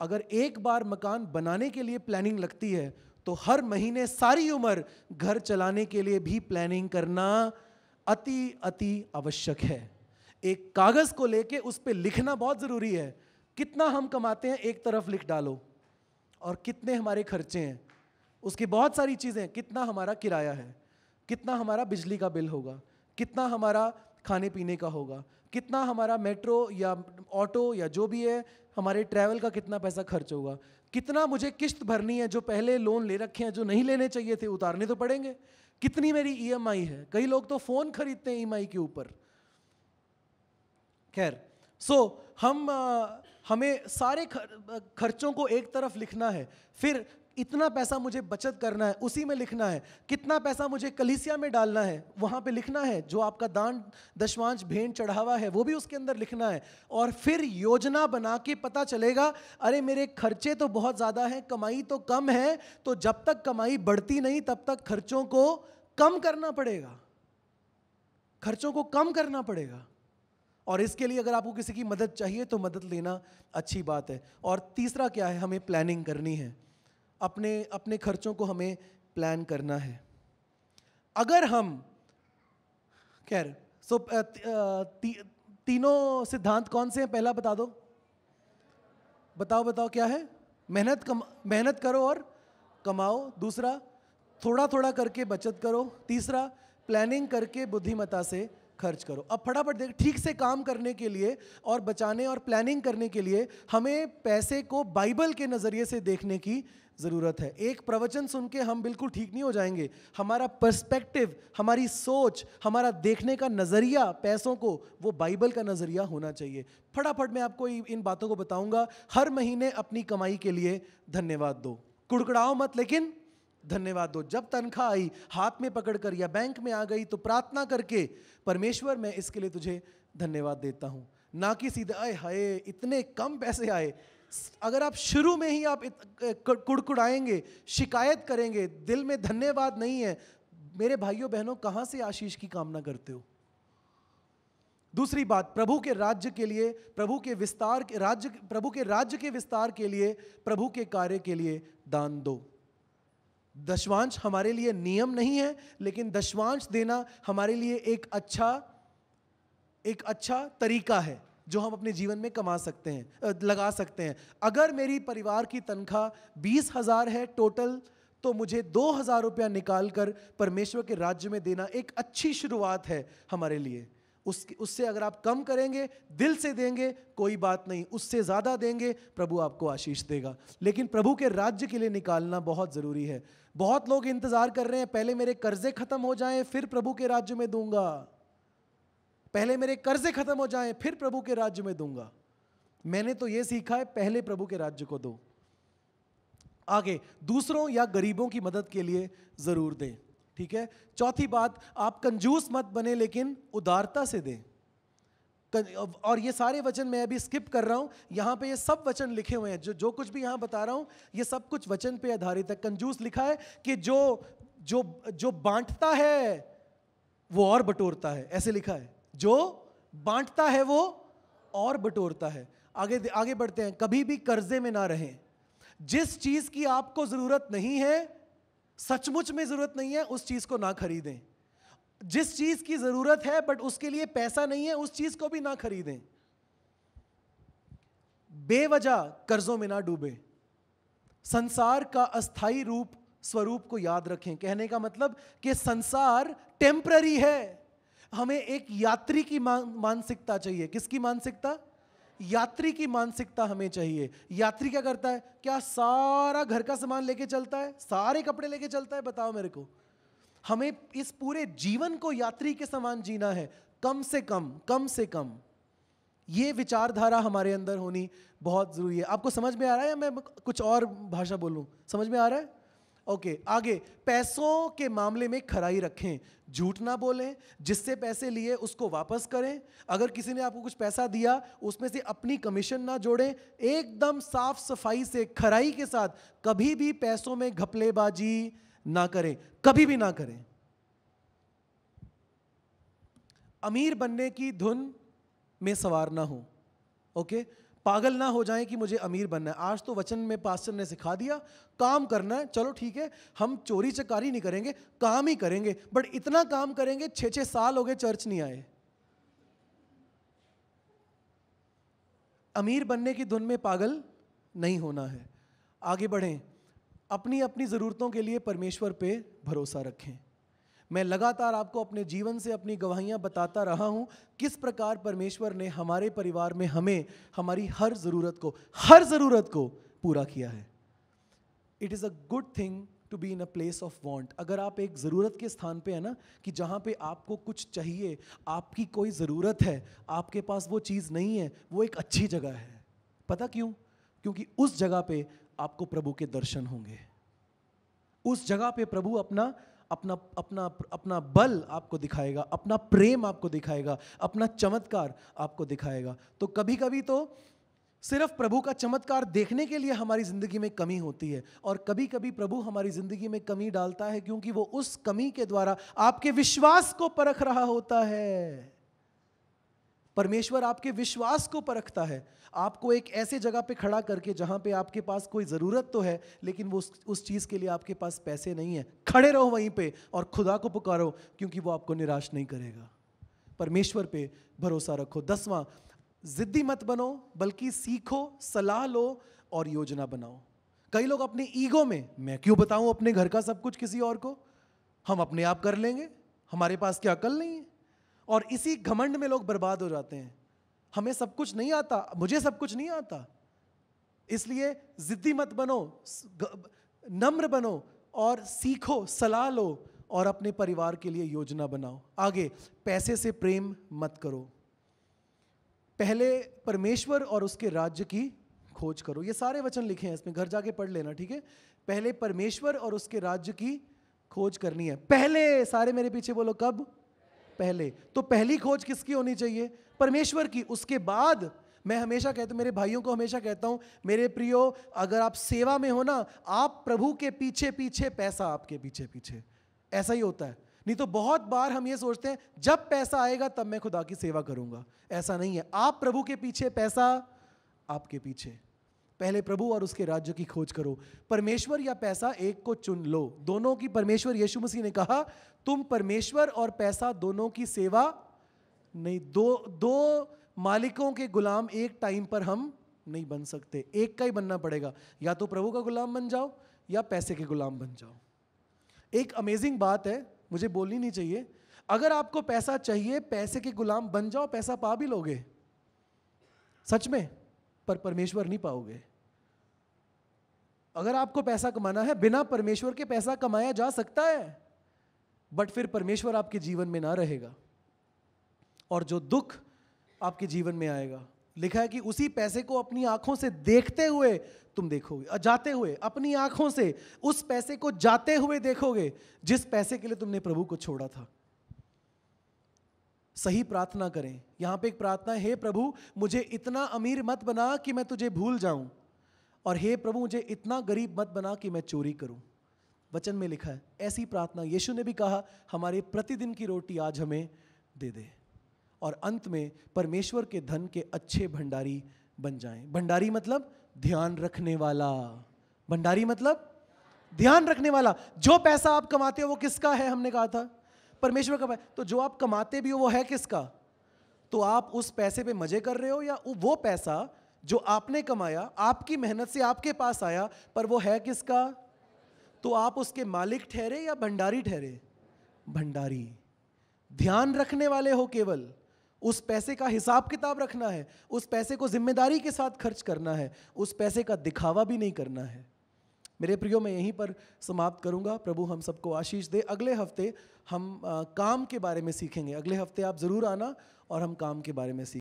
अगर एक बार मकान बनाने के लिए प्लानिंग लगती है तो हर महीने सारी उम्र घर चलाने के लिए भी प्लानिंग करना अति अति आवश्यक है एक कागज़ को लेके उस पर लिखना बहुत ज़रूरी है कितना हम कमाते हैं एक तरफ लिख डालो और कितने हमारे खर्चे हैं उसकी बहुत सारी चीज़ें कितना हमारा किराया है कितना हमारा बिजली का बिल होगा कितना हमारा खाने पीने का होगा कितना हमारा मेट्रो या ऑटो या जो भी है हमारे ट्रैवल का कितना पैसा खर्च होगा कितना मुझे किस्त भरनी है जो पहले लोन ले रखे हैं जो नहीं लेने चाहिए थे उतारने तो पड़ेंगे कितनी मेरी ईएमआई e है कई लोग तो फ़ोन खरीदते हैं ईएमआई e के ऊपर खैर सो so, हम हमें सारे खर्चों को एक तरफ लिखना है फिर इतना पैसा मुझे बचत करना है उसी में लिखना है कितना पैसा मुझे कलिसिया में डालना है वहाँ पे लिखना है जो आपका दान दशवांश भेंट चढ़ावा है वो भी उसके अंदर लिखना है और फिर योजना बना के पता चलेगा अरे मेरे खर्चे तो बहुत ज़्यादा हैं कमाई तो कम है तो जब तक कमाई बढ़ती नहीं तब तक खर्चों को कम करना पड़ेगा खर्चों को कम करना पड़ेगा और इसके लिए अगर आपको किसी की मदद चाहिए तो मदद लेना अच्छी बात है और तीसरा क्या है हमें प्लानिंग करनी है अपने अपने खर्चों को हमें प्लान करना है अगर हम खैर सो ती, तीनों सिद्धांत कौन से हैं पहला बता दो बताओ बताओ क्या है मेहनत कम मेहनत करो और कमाओ दूसरा थोड़ा थोड़ा करके बचत करो तीसरा प्लानिंग करके बुद्धिमता से खर्च करो अब फटाफट देख ठीक से काम करने के लिए और बचाने और प्लानिंग करने के लिए हमें पैसे को बाइबल के नज़रिए से देखने की ज़रूरत है एक प्रवचन सुन के हम बिल्कुल ठीक नहीं हो जाएंगे हमारा पर्सपेक्टिव हमारी सोच हमारा देखने का नज़रिया पैसों को वो बाइबल का नज़रिया होना चाहिए फटाफट मैं आपको इन बातों को बताऊंगा हर महीने अपनी कमाई के लिए धन्यवाद दो कुड़कुड़ाओ मत लेकिन धन्यवाद दो जब तनख्वाह आई हाथ में पकड़कर या बैंक में आ गई तो प्रार्थना करके परमेश्वर मैं इसके लिए तुझे धन्यवाद देता हूँ ना कि सीधे आए हाय इतने कम पैसे आए अगर आप शुरू में ही आप कुड़कुड़ाएंगे शिकायत करेंगे दिल में धन्यवाद नहीं है मेरे भाइयों बहनों कहाँ से आशीष की कामना करते हो दूसरी बात प्रभु के राज्य के लिए प्रभु के विस्तार के राज्य प्रभु के राज्य के विस्तार के लिए प्रभु के कार्य के लिए दान दो दशवांश हमारे लिए नियम नहीं है लेकिन दशवांश देना हमारे लिए एक अच्छा एक अच्छा तरीका है जो हम अपने जीवन में कमा सकते हैं लगा सकते हैं अगर मेरी परिवार की तनख्वाह बीस हज़ार है टोटल तो मुझे दो हज़ार रुपया निकाल कर परमेश्वर के राज्य में देना एक अच्छी शुरुआत है हमारे लिए उस उससे अगर आप कम करेंगे दिल से देंगे कोई बात नहीं उससे ज़्यादा देंगे प्रभु आपको आशीष देगा लेकिन प्रभु के राज्य के लिए निकालना बहुत ज़रूरी है बहुत लोग इंतज़ार कर रहे हैं पहले मेरे कर्जे ख़त्म हो जाएं फिर प्रभु के राज्य में दूंगा पहले मेरे कर्जे ख़त्म हो जाएं फिर प्रभु के राज्य में दूंगा मैंने तो ये सीखा है पहले प्रभु के राज्य को दो आगे दूसरों या गरीबों की मदद के लिए ज़रूर दें ठीक है चौथी बात आप कंजूस मत बने लेकिन उदारता से दें और ये सारे वचन मैं अभी स्किप कर रहा हूँ यहाँ पे ये सब वचन लिखे हुए हैं जो जो कुछ भी यहाँ बता रहा हूँ ये सब कुछ वचन पे आधारित है कंजूस लिखा है कि जो जो जो बांटता है वो और बटोरता है ऐसे लिखा है जो बांटता है वो और बटोरता है आगे आगे बढ़ते हैं कभी भी कर्जे में ना रहें जिस चीज़ की आपको ज़रूरत नहीं है सचमुच में ज़रूरत नहीं है उस चीज़ को ना खरीदें जिस चीज़ की ज़रूरत है बट उसके लिए पैसा नहीं है उस चीज़ को भी ना खरीदें बेवजह कर्जों में ना डूबे संसार का अस्थाई रूप स्वरूप को याद रखें कहने का मतलब कि संसार टेम्प्ररी है हमें एक यात्री की मानसिकता चाहिए किसकी मानसिकता यात्री की मानसिकता हमें चाहिए यात्री क्या करता है क्या सारा घर का सामान लेके चलता है सारे कपड़े लेके चलता है बताओ मेरे को हमें इस पूरे जीवन को यात्री के समान जीना है कम से कम कम से कम ये विचारधारा हमारे अंदर होनी बहुत ज़रूरी है आपको समझ में आ रहा है या मैं कुछ और भाषा बोलूँ समझ में आ रहा है ओके आगे पैसों के मामले में खराई रखें झूठ ना बोलें जिससे पैसे लिए उसको वापस करें अगर किसी ने आपको कुछ पैसा दिया उसमें से अपनी कमीशन ना जोड़ें एकदम साफ सफाई से खराई के साथ कभी भी पैसों में घपलेबाजी ना करें कभी भी ना करें अमीर बनने की धुन में सवार ना हो ओके पागल ना हो जाएं कि मुझे अमीर बनना है आज तो वचन में पास्टर ने सिखा दिया काम करना है चलो ठीक है हम चोरी चकारी नहीं करेंगे काम ही करेंगे बट इतना काम करेंगे छः छः साल हो गए चर्च नहीं आए अमीर बनने की धुन में पागल नहीं होना है आगे बढ़ें अपनी अपनी ज़रूरतों के लिए परमेश्वर पे भरोसा रखें मैं लगातार आपको अपने जीवन से अपनी गवाहियां बताता रहा हूं किस प्रकार परमेश्वर ने हमारे परिवार में हमें हमारी हर ज़रूरत को हर ज़रूरत को पूरा किया है it is a good thing to be in a place of want अगर आप एक ज़रूरत के स्थान पे है ना कि जहाँ पे आपको कुछ चाहिए आपकी कोई ज़रूरत है आपके पास वो चीज़ नहीं है वो एक अच्छी जगह है पता क्यों क्योंकि उस जगह पे आपको प्रभु के दर्शन होंगे उस जगह पे प्रभु अपना अपना अपना अपना बल आपको दिखाएगा अपना प्रेम आपको दिखाएगा अपना चमत्कार आपको दिखाएगा तो कभी कभी तो सिर्फ प्रभु का चमत्कार देखने के लिए हमारी ज़िंदगी में कमी होती है और कभी कभी प्रभु हमारी ज़िंदगी में कमी डालता है क्योंकि वो उस कमी के द्वारा आपके विश्वास को परख रहा होता है परमेश्वर आपके विश्वास को परखता है आपको एक ऐसे जगह पे खड़ा करके जहाँ पे आपके पास कोई ज़रूरत तो है लेकिन वो उस, उस चीज़ के लिए आपके पास पैसे नहीं है खड़े रहो वहीं पे और खुदा को पुकारो क्योंकि वो आपको निराश नहीं करेगा परमेश्वर पे भरोसा रखो दसवां ज़िद्दी मत बनो बल्कि सीखो सलाह लो और योजना बनाओ कई लोग अपने ईगो में मैं क्यों बताऊं अपने घर का सब कुछ किसी और को हम अपने आप कर लेंगे हमारे पास क्या अकल नहीं है और इसी घमंड में लोग बर्बाद हो जाते हैं हमें सब कुछ नहीं आता मुझे सब कुछ नहीं आता इसलिए जिद्दी मत बनो नम्र बनो और सीखो सलाह लो और अपने परिवार के लिए योजना बनाओ आगे पैसे से प्रेम मत करो पहले परमेश्वर और उसके राज्य की खोज करो ये सारे वचन लिखे हैं इसमें घर जाके पढ़ लेना ठीक है पहले परमेश्वर और उसके राज्य की खोज करनी है पहले सारे मेरे पीछे बोलो कब पहले तो पहली खोज किसकी होनी चाहिए परमेश्वर की उसके बाद मैं हमेशा कहता हूँ मेरे भाइयों को हमेशा कहता हूँ मेरे प्रियो अगर आप सेवा में हो ना आप प्रभु के पीछे पीछे पैसा आपके पीछे पीछे ऐसा ही होता है नहीं तो बहुत बार हम ये सोचते हैं जब पैसा आएगा तब मैं खुदा की सेवा करूंगा ऐसा नहीं है आप प्रभु के पीछे पैसा आपके पीछे पहले प्रभु और उसके राज्य की खोज करो परमेश्वर या पैसा एक को चुन लो दोनों की परमेश्वर यीशु मसीह ने कहा तुम परमेश्वर और पैसा दोनों की सेवा नहीं दो दो मालिकों के गुलाम एक टाइम पर हम नहीं बन सकते एक का ही बनना पड़ेगा या तो प्रभु का गुलाम बन जाओ या पैसे के गुलाम बन जाओ एक अमेजिंग बात है मुझे बोलनी नहीं चाहिए अगर आपको पैसा चाहिए पैसे के गुलाम बन जाओ पैसा पा भी लोगे सच में पर परमेश्वर नहीं पाओगे अगर आपको पैसा कमाना है बिना परमेश्वर के पैसा कमाया जा सकता है बट फिर परमेश्वर आपके जीवन में ना रहेगा और जो दुख आपके जीवन में आएगा लिखा है कि उसी पैसे को अपनी आंखों से देखते हुए तुम देखोगे जाते हुए अपनी आंखों से उस पैसे को जाते हुए देखोगे जिस पैसे के लिए तुमने प्रभु को छोड़ा था सही प्रार्थना करें यहां पे एक प्रार्थना है हे प्रभु मुझे इतना अमीर मत बना कि मैं तुझे भूल जाऊं और हे प्रभु मुझे इतना गरीब मत बना कि मैं चोरी करूं वचन में लिखा है ऐसी प्रार्थना यीशु ने भी कहा हमारे प्रतिदिन की रोटी आज हमें दे दे और अंत में परमेश्वर के धन के अच्छे भंडारी बन जाएं भंडारी मतलब ध्यान रखने वाला भंडारी मतलब ध्यान रखने वाला जो पैसा आप कमाते हो वो किसका है हमने कहा था परमेश्वर का तो जो आप कमाते भी हो वो है किसका तो आप उस पैसे पे मजे कर रहे हो या वो पैसा जो आपने कमाया आपकी मेहनत से आपके पास आया पर वो है किसका तो आप उसके मालिक ठहरे या भंडारी ठहरे भंडारी ध्यान रखने वाले हो केवल उस पैसे का हिसाब किताब रखना है उस पैसे को जिम्मेदारी के साथ खर्च करना है उस पैसे का दिखावा भी नहीं करना है मेरे प्रियो मैं यहीं पर समाप्त करूंगा प्रभु हम सबको आशीष दे अगले हफ्ते हम आ, काम के बारे में सीखेंगे अगले हफ्ते आप ज़रूर आना और हम काम के बारे में सीखें